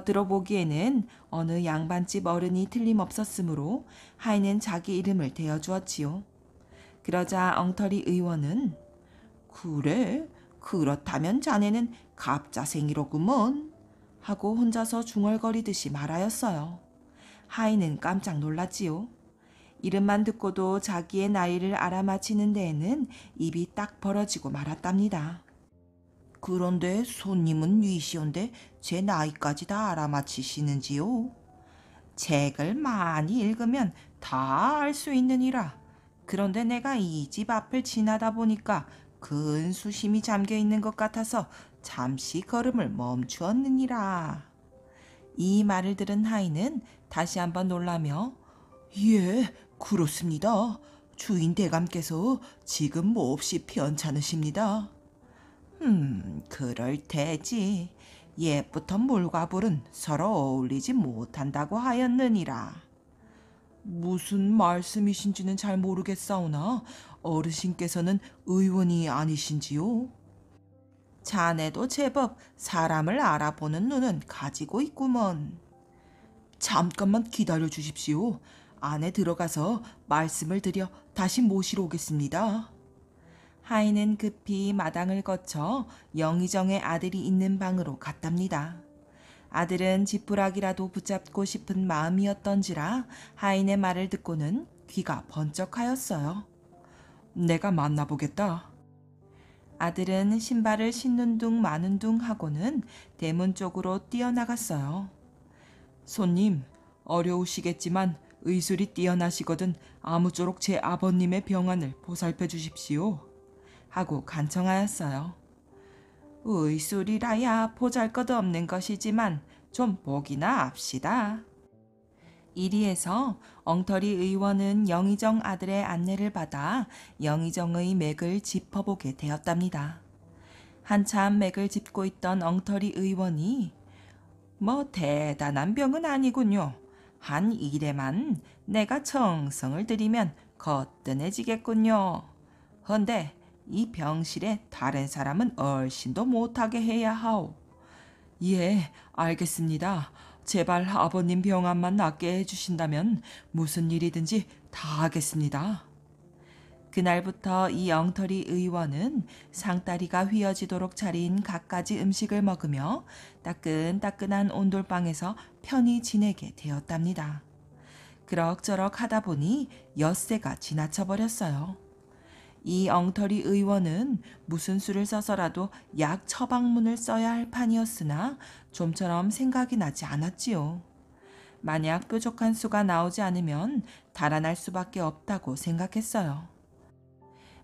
겉으로 보기에는 어느 양반집 어른이 틀림없었으므로 하인은 자기 이름을 대어 주었지요. 그러자 엉터리 의원은 그래 그렇다면 자네는 갑자생이로구먼 하고 혼자서 중얼거리듯이 말하였어요. 하인은 깜짝 놀랐지요. 이름만 듣고도 자기의 나이를 알아맞히는 데에는 입이 딱 벌어지고 말았답니다. 그런데 손님은 위시온데 제 나이까지 다 알아맞히시는지요? 책을 많이 읽으면 다 알 수 있느니라. 그런데 내가 이 집 앞을 지나다 보니까 큰수심이 잠겨 있는 것 같아서 잠시 걸음을 멈추었느니라. 이 말을 들은 하인은 다시 한번 놀라며 예, 그렇습니다. 주인 대감께서 지금 몹시 편찮으십니다. 음, 그럴 테지. 예부터 물과 불은 서로 어울리지 못한다고 하였느니라. 무슨 말씀이신지는 잘 모르겠사오나 어르신께서는 의원이 아니신지요? 자네도 제법 사람을 알아보는 눈은 가지고 있구먼. 잠깐만 기다려 주십시오. 안에 들어가서 말씀을 드려 다시 모시러 오겠습니다. 하인은 급히 마당을 거쳐 영의정의 아들이 있는 방으로 갔답니다. 아들은 지푸라기라도 붙잡고 싶은 마음이었던지라 하인의 말을 듣고는 귀가 번쩍하였어요. 내가 만나보겠다. 아들은 신발을 신는 둥 마는 둥 하고는 대문 쪽으로 뛰어나갔어요. 손님, 어려우시겠지만 의술이 뛰어나시거든 아무쪼록 제 아버님의 병환을 보살펴 주십시오. 하고 간청하였어요. 의술이라야 보잘것없는 것이지만 좀 보기나 합시다. 이리에서 엉터리 의원은 영의정 아들의 안내를 받아 영의정의 맥을 짚어보게 되었답니다. 한참 맥을 짚고 있던 엉터리 의원이 뭐 대단한 병은 아니군요. 한 일에만 내가 청성을 들이면 거뜬해지겠군요. 헌데 이 병실에 다른 사람은 얼씬도 못하게 해야 하오. 예, 알겠습니다. 제발 아버님 병안만 낫게 해주신다면 무슨 일이든지 다 하겠습니다. 그날부터 이 영털이 의원은 상다리가 휘어지도록 차린 갖가지 음식을 먹으며 따끈따끈한 온돌방에서 편히 지내게 되었답니다. 그럭저럭 하다 보니 엿새가 지나쳐 버렸어요. 이 엉터리 의원은 무슨 수를 써서라도 약 처방문을 써야 할 판이었으나 좀처럼 생각이 나지 않았지요. 만약 뾰족한 수가 나오지 않으면 달아날 수밖에 없다고 생각했어요.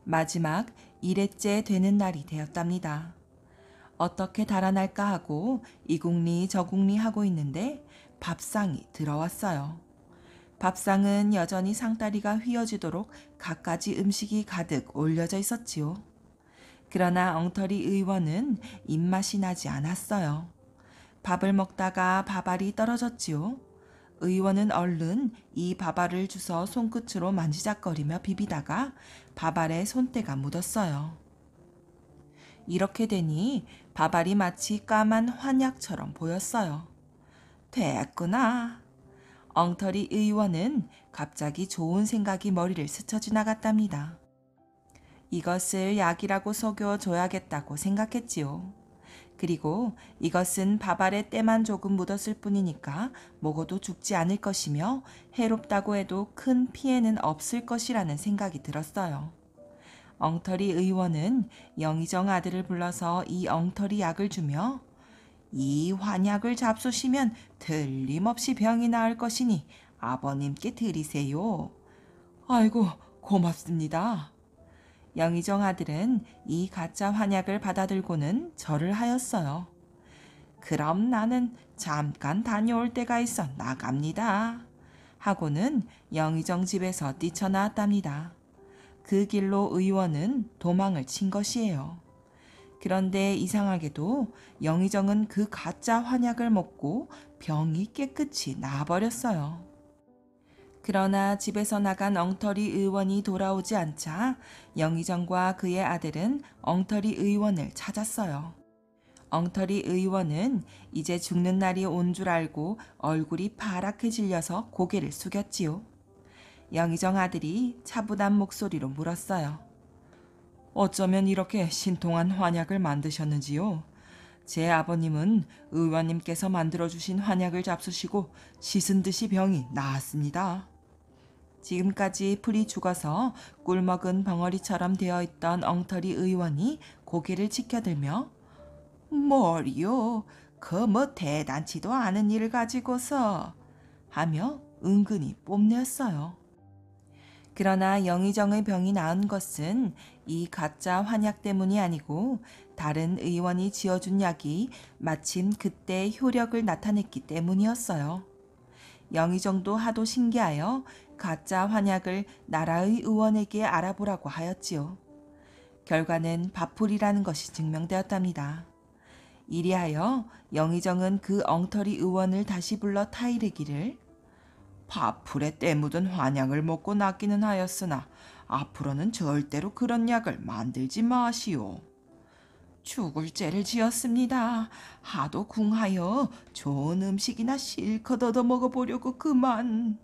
마지막 1회째 되는 날이 되었답니다. 어떻게 달아날까 하고 이국리 저국리 하고 있는데 밥상이 들어왔어요. 밥상은 여전히 상다리가 휘어지도록 갖가지 음식이 가득 올려져 있었지요. 그러나 엉터리 의원은 입맛이 나지 않았어요. 밥을 먹다가 밥알이 떨어졌지요. 의원은 얼른 이 밥알을 주워 손끝으로 만지작거리며 비비다가 밥알에 손때가 묻었어요. 이렇게 되니 밥알이 마치 까만 환약처럼 보였어요. 됐구나 엉터리 의원은 갑자기 좋은 생각이 머리를 스쳐 지나갔답니다. 이것을 약이라고 속여 줘야겠다고 생각했지요. 그리고 이것은 밥알에 때만 조금 묻었을 뿐이니까 먹어도 죽지 않을 것이며 해롭다고 해도 큰 피해는 없을 것이라는 생각이 들었어요. 엉터리 의원은 영의정 아들을 불러서 이 엉터리 약을 주며 이 환약을 잡수시면 틀림없이 병이 나을 것이니 아버님께 드리세요. 아이고, 고맙습니다. 영의정 아들은 이 가짜 환약을 받아들고는 절을 하였어요. 그럼 나는 잠깐 다녀올 때가 있어 나갑니다. 하고는 영의정 집에서 뛰쳐나왔답니다. 그 길로 의원은 도망을 친 것이에요. 그런데 이상하게도 영의정은 그 가짜 환약을 먹고 병이 깨끗이 나아버렸어요. 그러나 집에서 나간 엉터리 의원이 돌아오지 않자 영의정과 그의 아들은 엉터리 의원을 찾았어요. 엉터리 의원은 이제 죽는 날이 온 줄 알고 얼굴이 파랗게 질려서 고개를 숙였지요. 영의정 아들이 차분한 목소리로 물었어요. 어쩌면 이렇게 신통한 환약을 만드셨는지요? 제 아버님은 의원님께서 만들어주신 환약을 잡수시고 씻은 듯이 병이 나았습니다. 지금까지 풀이 죽어서 꿀 먹은 벙어리처럼 되어 있던 엉터리 의원이 고개를 치켜들며 머리요그 뭐 대단치도 않은 일을 가지고서 하며 은근히 뽐냈어요. 그러나 영의정의 병이 나은 것은 이 가짜 환약 때문이 아니고 다른 의원이 지어준 약이 마침 그때 효력을 나타냈기 때문이었어요. 영의정도 하도 신기하여 가짜 환약을 나라의 의원에게 알아보라고 하였지요. 결과는 바풀이라는 것이 증명되었답니다. 이리하여 영의정은 그 엉터리 의원을 다시 불러 타이르기를 밥풀에 때묻은 환약을 먹고 낫기는 하였으나 앞으로는 절대로 그런 약을 만들지 마시오. 죽을 죄를 지었습니다. 하도 궁하여 좋은 음식이나 실컷 얻어 먹어보려고 그만.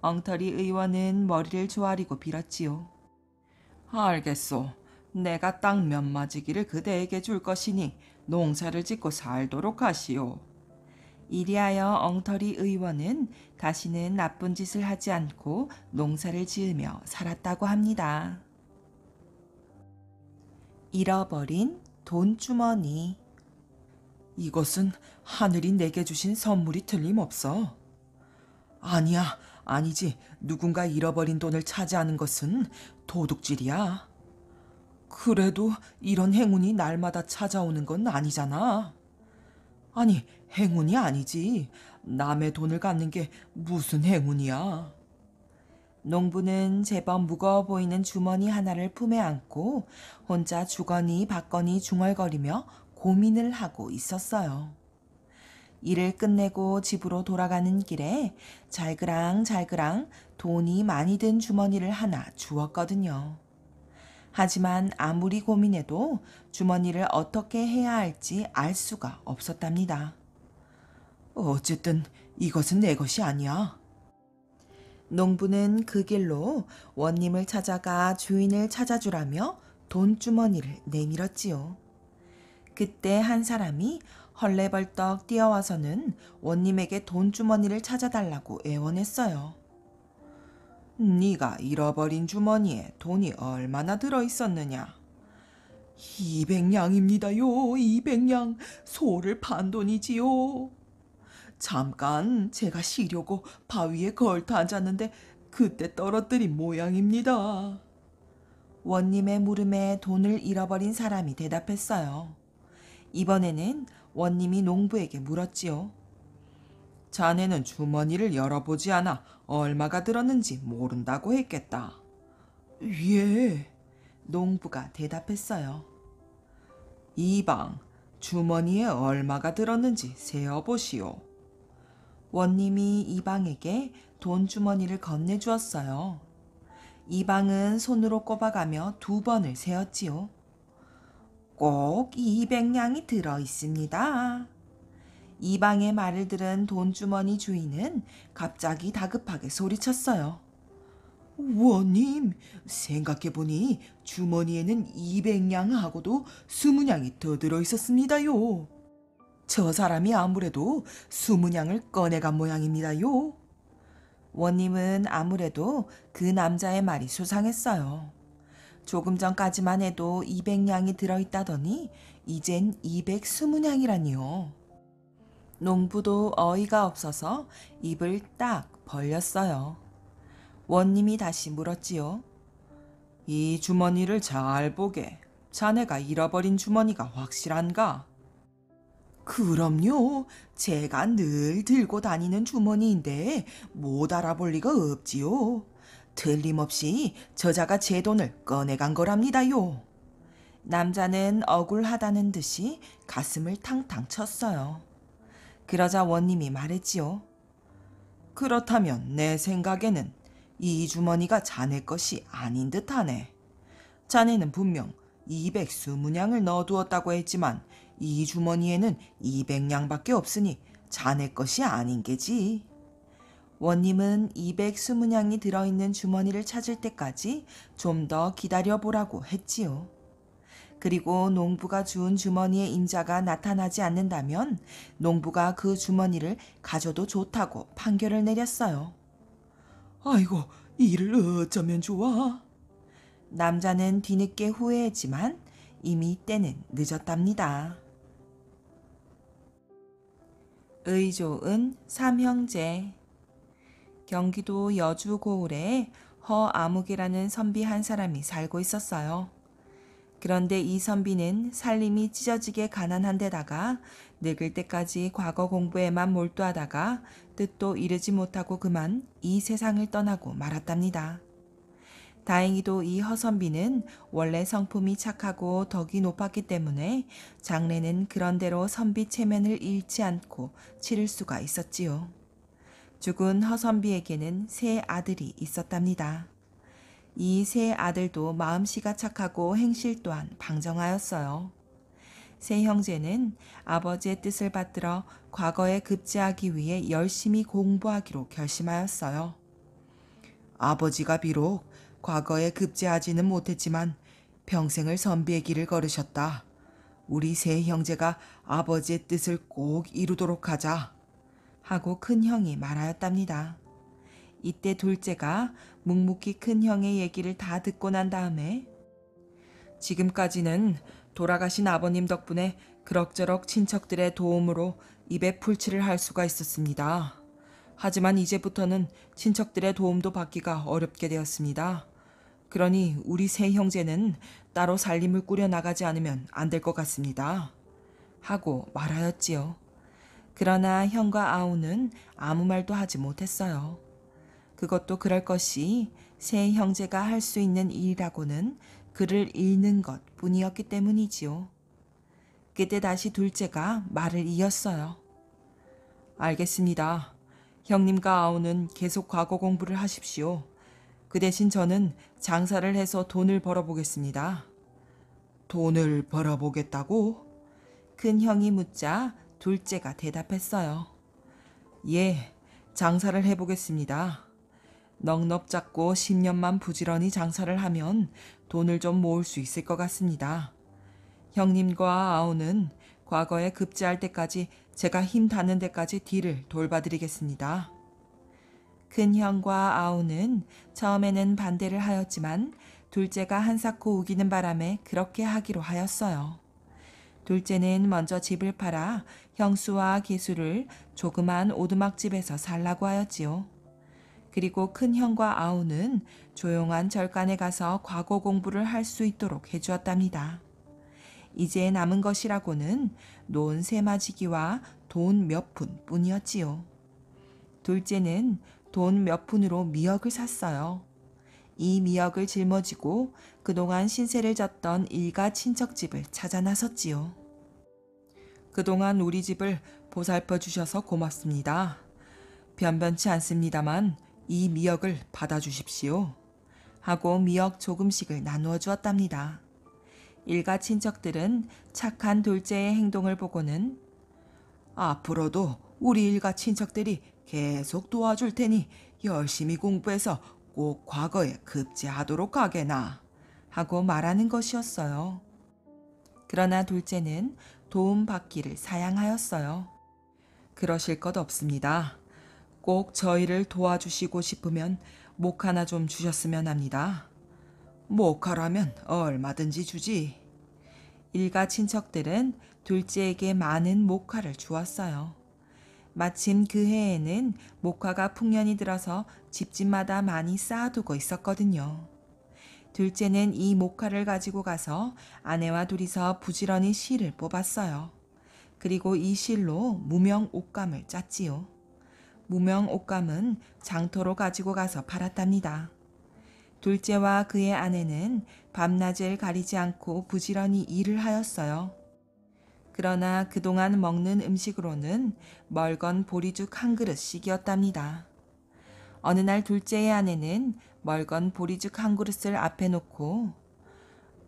엉터리 의원은 머리를 조아리고 빌었지요. 알겠소. 내가 땅몇 마지기를 그대에게 줄 것이니 농사를 짓고 살도록 하시오. 이리하여 엉터리 의원은 다시는 나쁜 짓을 하지 않고 농사를 지으며 살았다고 합니다. 잃어버린 돈주머니 이것은 하늘이 내게 주신 선물이 틀림없어. 아니야, 아니지. 누군가 잃어버린 돈을 차지하는 것은 도둑질이야. 그래도 이런 행운이 날마다 찾아오는 건 아니잖아. 아니, 행운이 아니지. 남의 돈을 갖는 게 무슨 행운이야. 농부는 제법 무거워 보이는 주머니 하나를 품에 안고 혼자 주거니 받거니 중얼거리며 고민을 하고 있었어요. 일을 끝내고 집으로 돌아가는 길에 잘그랑 잘그랑 돈이 많이 든 주머니를 하나 주었거든요. 하지만 아무리 고민해도 주머니를 어떻게 해야 할지 알 수가 없었답니다. 어쨌든 이것은 내 것이 아니야. 농부는 그 길로 원님을 찾아가 주인을 찾아주라며 돈주머니를 내밀었지요. 그때 한 사람이 헐레벌떡 뛰어와서는 원님에게 돈주머니를 찾아달라고 애원했어요. 네가 잃어버린 주머니에 돈이 얼마나 들어있었느냐? 200냥입니다요. 200냥. 소를 판 돈이지요. 잠깐 제가 쉬려고 바위에 걸터 앉았는데 그때 떨어뜨린 모양입니다. 원님의 물음에 돈을 잃어버린 사람이 대답했어요. 이번에는 원님이 농부에게 물었지요. 자네는 주머니를 열어보지 않아 얼마가 들었는지 모른다고 했겠다. 예. 농부가 대답했어요. 이방, 주머니에 얼마가 들었는지 세어보시오. 원님이 이방에게 돈 주머니를 건네주었어요. 이방은 손으로 꼽아가며 두 번을 세었지요. 꼭 200냥이 들어 있습니다. 이방의 말을 들은 돈주머니 주인은 갑자기 다급하게 소리쳤어요. 원님, 생각해보니 주머니에는 200냥하고도 20냥이 더 들어 있었습니다요. 저 사람이 아무래도 수문양을 꺼내간 모양입니다요. 원님은 아무래도 그 남자의 말이 수상했어요. 조금 전까지만 해도 200냥이 들어있다더니 이젠 220냥이라니요. 농부도 어이가 없어서 입을 딱 벌렸어요. 원님이 다시 물었지요. 이 주머니를 잘 보게. 자네가 잃어버린 주머니가 확실한가? 그럼요. 제가 늘 들고 다니는 주머니인데 못 알아볼 리가 없지요. 틀림없이 저자가 제 돈을 꺼내간 거랍니다요. 남자는 억울하다는 듯이 가슴을 탕탕 쳤어요. 그러자 원님이 말했지요. 그렇다면 내 생각에는 이 주머니가 자네 것이 아닌 듯하네. 자네는 분명 200수 문양을 넣어두었다고 했지만 이 주머니에는 200냥밖에 없으니 자네 것이 아닌 게지. 원님은 220냥이 들어있는 주머니를 찾을 때까지 좀 더 기다려보라고 했지요. 그리고 농부가 주운 주머니에인자가 나타나지 않는다면 농부가 그 주머니를 가져도 좋다고 판결을 내렸어요. 아이고, 일을 어쩌면 좋아. 남자는 뒤늦게 후회했지만 이미 때는 늦었답니다. 의조은 삼형제 경기도 여주 고을에 허아무이라는 선비 한 사람이 살고 있었어요. 그런데 이 선비는 살림이 찢어지게 가난한 데다가 늙을 때까지 과거 공부에만 몰두하다가 뜻도 이르지 못하고 그만 이 세상을 떠나고 말았답니다. 다행히도 이 허선비는 원래 성품이 착하고 덕이 높았기 때문에 장례는 그런대로 선비 체면을 잃지 않고 치를 수가 있었지요. 죽은 허선비에게는 세 아들이 있었답니다. 이 세 아들도 마음씨가 착하고 행실 또한 방정하였어요. 세 형제는 아버지의 뜻을 받들어 과거에 급제하기 위해 열심히 공부하기로 결심하였어요. 아버지가 비록 과거에 급제하지는 못했지만 평생을 선비의 길을 걸으셨다. 우리 세 형제가 아버지의 뜻을 꼭 이루도록 하자. 하고 큰 형이 말하였답니다. 이때 둘째가 묵묵히 큰 형의 얘기를 다 듣고 난 다음에 지금까지는 돌아가신 아버님 덕분에 그럭저럭 친척들의 도움으로 입에 풀칠을 할 수가 있었습니다. 하지만 이제부터는 친척들의 도움도 받기가 어렵게 되었습니다. 그러니 우리 세 형제는 따로 살림을 꾸려 나가지 않으면 안 될 것 같습니다. 하고 말하였지요. 그러나 형과 아우는 아무 말도 하지 못했어요. 그것도 그럴 것이 세 형제가 할 수 있는 일이라고는 글을 읽는 것 뿐이었기 때문이지요. 그때 다시 둘째가 말을 이었어요. 알겠습니다. 형님과 아우는 계속 과거 공부를 하십시오. 그 대신 저는 장사를 해서 돈을 벌어보겠습니다. 돈을 벌어보겠다고? 큰형이 묻자 둘째가 대답했어요. 예, 장사를 해보겠습니다. 넉넉 잡고 10년만 부지런히 장사를 하면 돈을 좀 모을 수 있을 것 같습니다. 형님과 아우는 과거에 급제할 때까지 제가 힘 닿는 데까지 딜을 돌봐드리겠습니다. 근형과 아우는 처음에는 반대를 하였지만 둘째가 한사코 우기는 바람에 그렇게 하기로 하였어요. 둘째는 먼저 집을 팔아 형수와 기수를 조그만 오두막집에서 살라고 하였지요. 그리고 큰 형과 아우는 조용한 절간에 가서 과거 공부를 할 수 있도록 해주었답니다. 이제 남은 것이라고는 논 세마지기와 돈 몇 푼 뿐이었지요. 둘째는 돈몇 푼으로 미역을 샀어요. 이 미역을 짊어지고 그동안 신세를 졌던 일가 친척 집을 찾아 나섰지요. 그동안 우리 집을 보살펴 주셔서 고맙습니다. 변변치 않습니다만 이 미역을 받아 주십시오. 하고 미역 조금씩을 나누어 주었답니다. 일가 친척들은 착한 둘째의 행동을 보고는 앞으로도 우리 일가 친척들이 계속 도와줄 테니 열심히 공부해서 꼭 과거에 급제하도록 하게나 하고 말하는 것이었어요. 그러나 둘째는 도움받기를 사양하였어요. 그러실 것 없습니다. 꼭 저희를 도와주시고 싶으면 목 하나 좀 주셨으면 합니다. 목하라면 얼마든지 주지. 일가 친척들은 둘째에게 많은 목화를 주었어요. 마침 그 해에는 목화가 풍년이 들어서 집집마다 많이 쌓아두고 있었거든요. 둘째는 이 목화를 가지고 가서 아내와 둘이서 부지런히 실을 뽑았어요. 그리고 이 실로 무명 옷감을 짰지요. 무명 옷감은 장터로 가지고 가서 팔았답니다. 둘째와 그의 아내는 밤낮을 가리지 않고 부지런히 일을 하였어요. 그러나 그동안 먹는 음식으로는 멀건 보리죽 한 그릇씩이었답니다. 어느 날 둘째의 아내는 멀건 보리죽 한 그릇을 앞에 놓고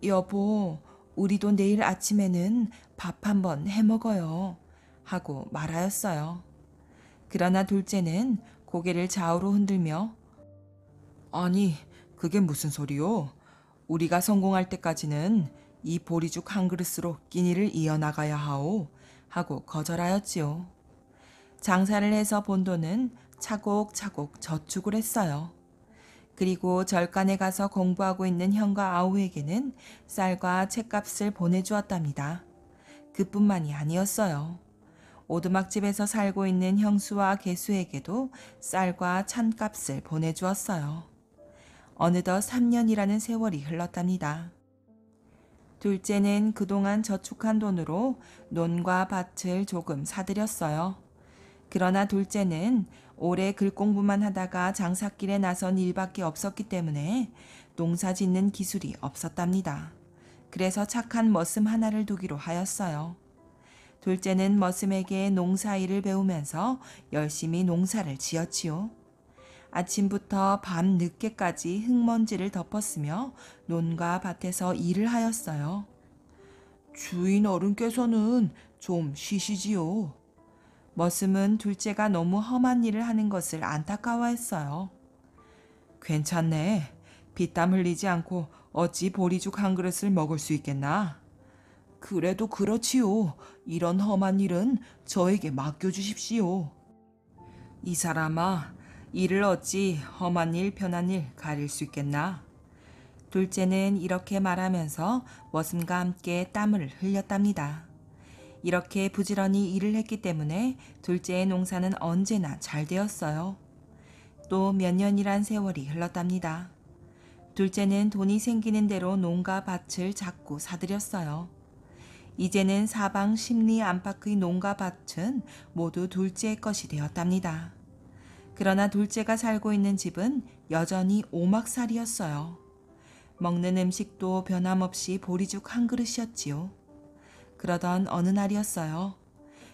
여보, 우리도 내일 아침에는 밥 한번 해 먹어요. 하고 말하였어요. 그러나 둘째는 고개를 좌우로 흔들며 아니, 그게 무슨 소리요? 우리가 성공할 때까지는 이 보리죽 한 그릇으로 끼니를 이어나가야 하오 하고 거절하였지요. 장사를 해서 본도는 차곡차곡 저축을 했어요. 그리고 절간에 가서 공부하고 있는 형과 아우에게는 쌀과 책값을 보내주었답니다. 그뿐만이 아니었어요. 오두막집에서 살고 있는 형수와 개수에게도 쌀과 찬값을 보내주었어요. 어느덧 3년이라는 세월이 흘렀답니다. 둘째는 그동안 저축한 돈으로 논과 밭을 조금 사들였어요. 그러나 둘째는 올해 글공부만 하다가 장사길에 나선 일밖에 없었기 때문에 농사 짓는 기술이 없었답니다. 그래서 착한 머슴 하나를 두기로 하였어요. 둘째는 머슴에게 농사 일을 배우면서 열심히 농사를 지었지요. 아침부터 밤 늦게까지 흙먼지를 덮었으며 논과 밭에서 일을 하였어요. 주인 어른께서는 좀 쉬시지요. 머슴은 둘째가 너무 험한 일을 하는 것을 안타까워했어요. 괜찮네. 빗땀 흘리지 않고 어찌 보리죽 한 그릇을 먹을 수 있겠나? 그래도 그렇지요. 이런 험한 일은 저에게 맡겨주십시오. 이 사람아, 이를 어찌 험한 일 편한 일 가릴 수 있겠나. 둘째는 이렇게 말하면서 머슴과 함께 땀을 흘렸답니다. 이렇게 부지런히 일을 했기 때문에 둘째의 농사는 언제나 잘 되었어요. 또 몇 년이란 세월이 흘렀답니다. 둘째는 돈이 생기는 대로 농가 밭을 자꾸 사들였어요. 이제는 사방 심리 안팎의 농가 밭은 모두 둘째의 것이 되었답니다. 그러나 둘째가 살고 있는 집은 여전히 오막살이었어요. 먹는 음식도 변함없이 보리죽 한 그릇이었지요. 그러던 어느 날이었어요.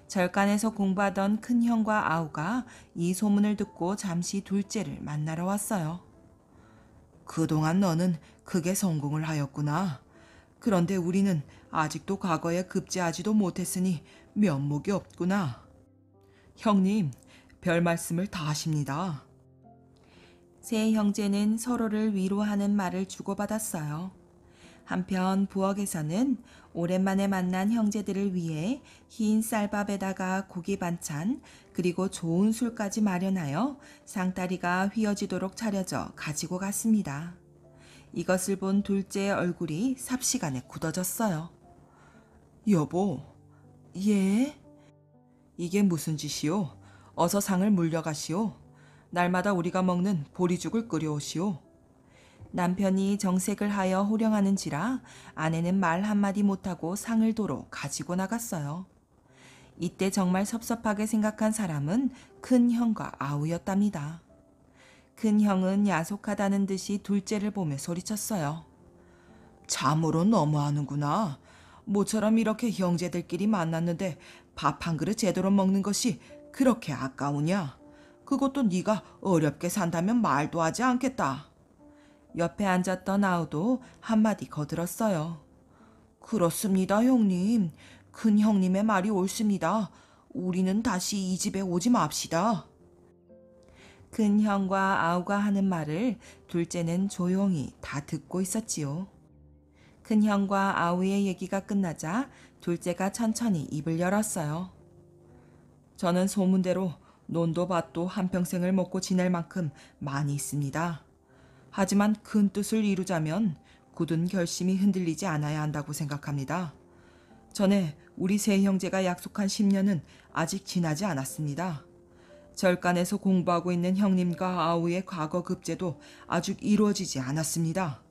절간에서 공부하던 큰 형과 아우가 이 소문을 듣고 잠시 둘째를 만나러 왔어요. 그동안 너는 크게 성공을 하였구나. 그런데 우리는 아직도 과거에 급제하지도 못했으니 면목이 없구나. 형님, 별 말씀을 다 하십니다. 세 형제는 서로를 위로하는 말을 주고받았어요. 한편 부엌에서는 오랜만에 만난 형제들을 위해 흰 쌀밥에다가 고기 반찬 그리고 좋은 술까지 마련하여 상다리가 휘어지도록 차려져 가지고 갔습니다. 이것을 본 둘째의 얼굴이 삽시간에 굳어졌어요. 여보, 예? 이게 무슨 짓이요? 어서 상을 물려가시오. 날마다 우리가 먹는 보리죽을 끓여오시오. 남편이 정색을 하여 호령하는지라 아내는 말 한마디 못하고 상을 도로 가지고 나갔어요. 이때 정말 섭섭하게 생각한 사람은 큰 형과 아우였답니다. 큰 형은 야속하다는 듯이 둘째를 보며 소리쳤어요. 잠으로 너무하는구나. 모처럼 이렇게 형제들끼리 만났는데 밥 한 그릇 제대로 먹는 것이 그렇게 아까우냐? 그것도 네가 어렵게 산다면 말도 하지 않겠다. 옆에 앉았던 아우도 한마디 거들었어요. 그렇습니다, 형님. 큰 형님의 말이 옳습니다. 우리는 다시 이 집에 오지 맙시다. 큰 형과 아우가 하는 말을 둘째는 조용히 다 듣고 있었지요. 큰 형과 아우의 얘기가 끝나자 둘째가 천천히 입을 열었어요. 저는 소문대로 논도 밭도 한평생을 먹고 지낼 만큼 많이 있습니다. 하지만 큰 뜻을 이루자면 굳은 결심이 흔들리지 않아야 한다고 생각합니다. 전에 우리 세 형제가 약속한 10년은 아직 지나지 않았습니다. 절간에서 공부하고 있는 형님과 아우의 과거 급제도 아직 이루어지지 않았습니다.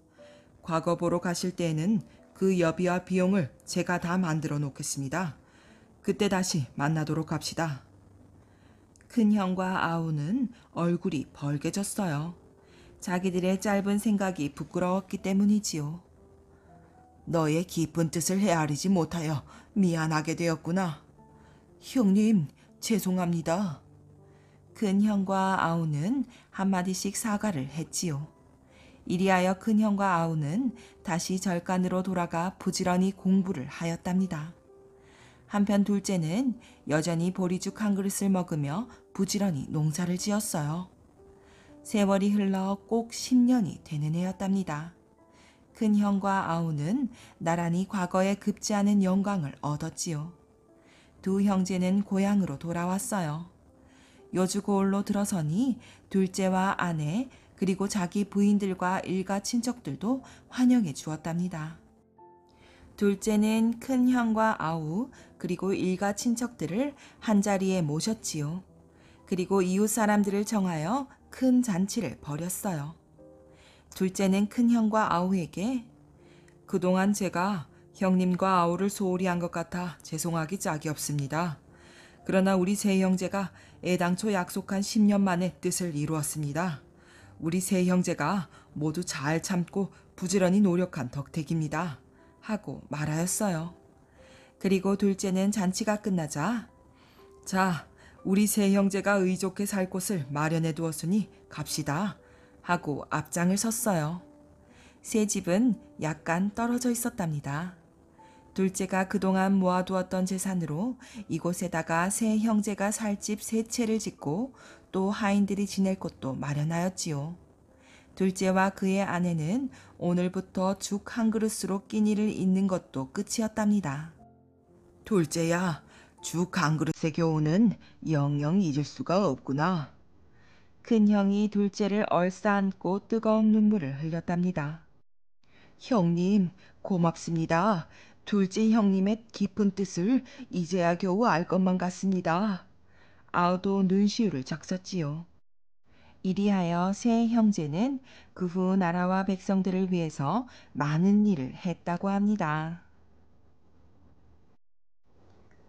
과거 보러 가실 때에는 그 여비와 비용을 제가 다 만들어 놓겠습니다. 그때 다시 만나도록 합시다. 큰형과 아우는 얼굴이 벌개졌어요. 자기들의 짧은 생각이 부끄러웠기 때문이지요. 너의 깊은 뜻을 헤아리지 못하여 미안하게 되었구나. 형님, 죄송합니다. 큰형과 아우는 한마디씩 사과를 했지요. 이리하여 큰형과 아우는 다시 절간으로 돌아가 부지런히 공부를 하였답니다. 한편 둘째는 여전히 보리죽 한 그릇을 먹으며 부지런히 농사를 지었어요. 세월이 흘러 꼭 10년이 되는 해였답니다. 큰 형과 아우는 나란히 과거에 급지 않은 영광을 얻었지요. 두 형제는 고향으로 돌아왔어요. 여주고을로 들어서니 둘째와 아내 그리고 자기 부인들과 일가 친척들도 환영해 주었답니다. 둘째는 큰 형과 아우 그리고 일가 친척들을 한자리에 모셨지요. 그리고 이웃 사람들을 정하여 큰 잔치를 벌였어요. 둘째는 큰 형과 아우에게 그동안 제가 형님과 아우를 소홀히 한 것 같아 죄송하기 짝이 없습니다. 그러나 우리 세 형제가 애당초 약속한 10년 만에 뜻을 이루었습니다. 우리 세 형제가 모두 잘 참고 부지런히 노력한 덕택입니다. 하고 말하였어요. 그리고 둘째는 잔치가 끝나자 자, 우리 세 형제가 의족해 살 곳을 마련해 두었으니 갑시다 하고 앞장을 섰어요. 세 집은 약간 떨어져 있었답니다. 둘째가 그동안 모아두었던 재산으로 이곳에다가 세 형제가 살 집 세 채를 짓고 또 하인들이 지낼 곳도 마련하였지요. 둘째와 그의 아내는 오늘부터 죽 한 그릇으로 끼니를 잇는 것도 끝이었답니다. 둘째야, 죽한 그릇의 교훈은 영영 잊을 수가 없구나. 큰형이 둘째를 얼싸안고 뜨거운 눈물을 흘렸답니다. 형님, 고맙습니다. 둘째 형님의 깊은 뜻을 이제야 겨우 알 것만 같습니다. 아우도 눈시울을 작섰지요. 이리하여 세 형제는 그 후 나라와 백성들을 위해서 많은 일을 했다고 합니다.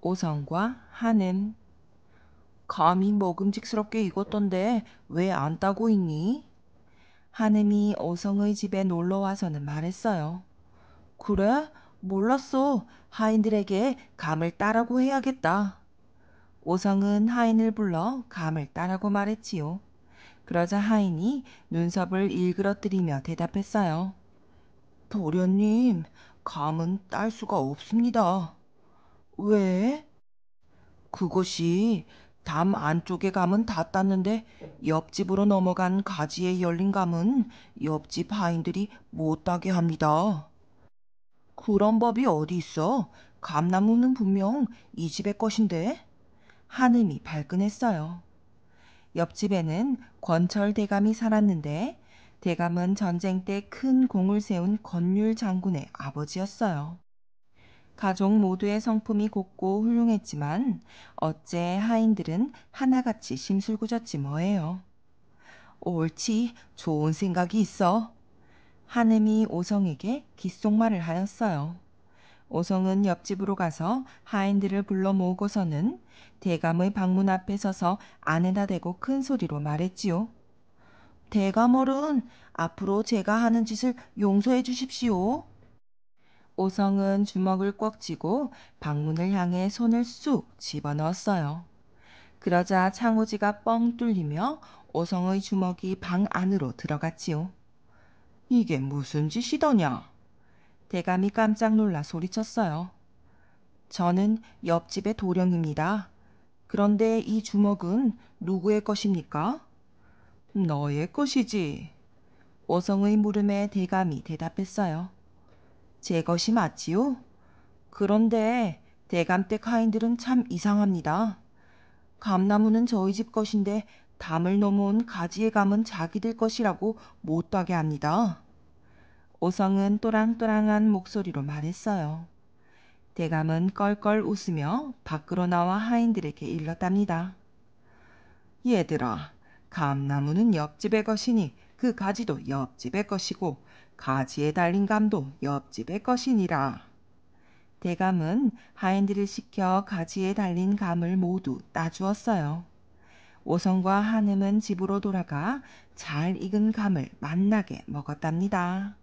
오성과 한은 감히 먹음직스럽게 익었던데 왜 안 따고 있니? 한음이 오성의 집에 놀러 와서는 말했어요. 그래? 몰랐어. 하인들에게 감을 따라고 해야겠다. 오성은 하인을 불러 감을 따라고 말했지요. 그러자 하인이 눈썹을 일그러뜨리며 대답했어요. 도련님, 감은 딸 수가 없습니다. 왜? 그것이 담 안쪽의 감은 다 땄는데 옆집으로 넘어간 가지에 열린 감은 옆집 하인들이 못 따게 합니다. 그런 법이 어디 있어? 감나무는 분명 이 집의 것인데? 한음이 발끈했어요. 옆집에는 권철 대감이 살았는데 대감은 전쟁 때 큰 공을 세운 건율 장군의 아버지였어요. 가족 모두의 성품이 곱고 훌륭했지만 어째 하인들은 하나같이 심술궂었지 뭐예요. 옳지, 좋은 생각이 있어. 한음이 오성에게 귓속말을 하였어요. 오성은 옆집으로 가서 하인들을 불러 모으고서는 대감의 방문 앞에 서서 아내다 대고 큰 소리로 말했지요. 대감어른, 앞으로 제가 하는 짓을 용서해 주십시오. 오성은 주먹을 꽉 쥐고 방문을 향해 손을 쑥 집어넣었어요. 그러자 창호지가 뻥 뚫리며 오성의 주먹이 방 안으로 들어갔지요. 이게 무슨 짓이더냐? 대감이 깜짝 놀라 소리쳤어요. 저는 옆집의 도령입니다. 그런데 이 주먹은 누구의 것입니까? 너의 것이지. 오성의 물음에 대감이 대답했어요. 제 것이 맞지요? 그런데 대감댁 하인들은 참 이상합니다. 감나무는 저희 집 것인데 담을 넘어온 가지의 감은 자기들 것이라고 못하게 합니다. 오성은 또랑또랑한 목소리로 말했어요. 대감은 껄껄 웃으며 밖으로 나와 하인들에게 일렀답니다. 얘들아, 감나무는 옆집의 것이니 그 가지도 옆집의 것이고 가지에 달린 감도 옆집의 것이니라. 대감은 하인들을 시켜 가지에 달린 감을 모두 따주었어요. 오성과 한음은 집으로 돌아가 잘 익은 감을 맛나게 먹었답니다.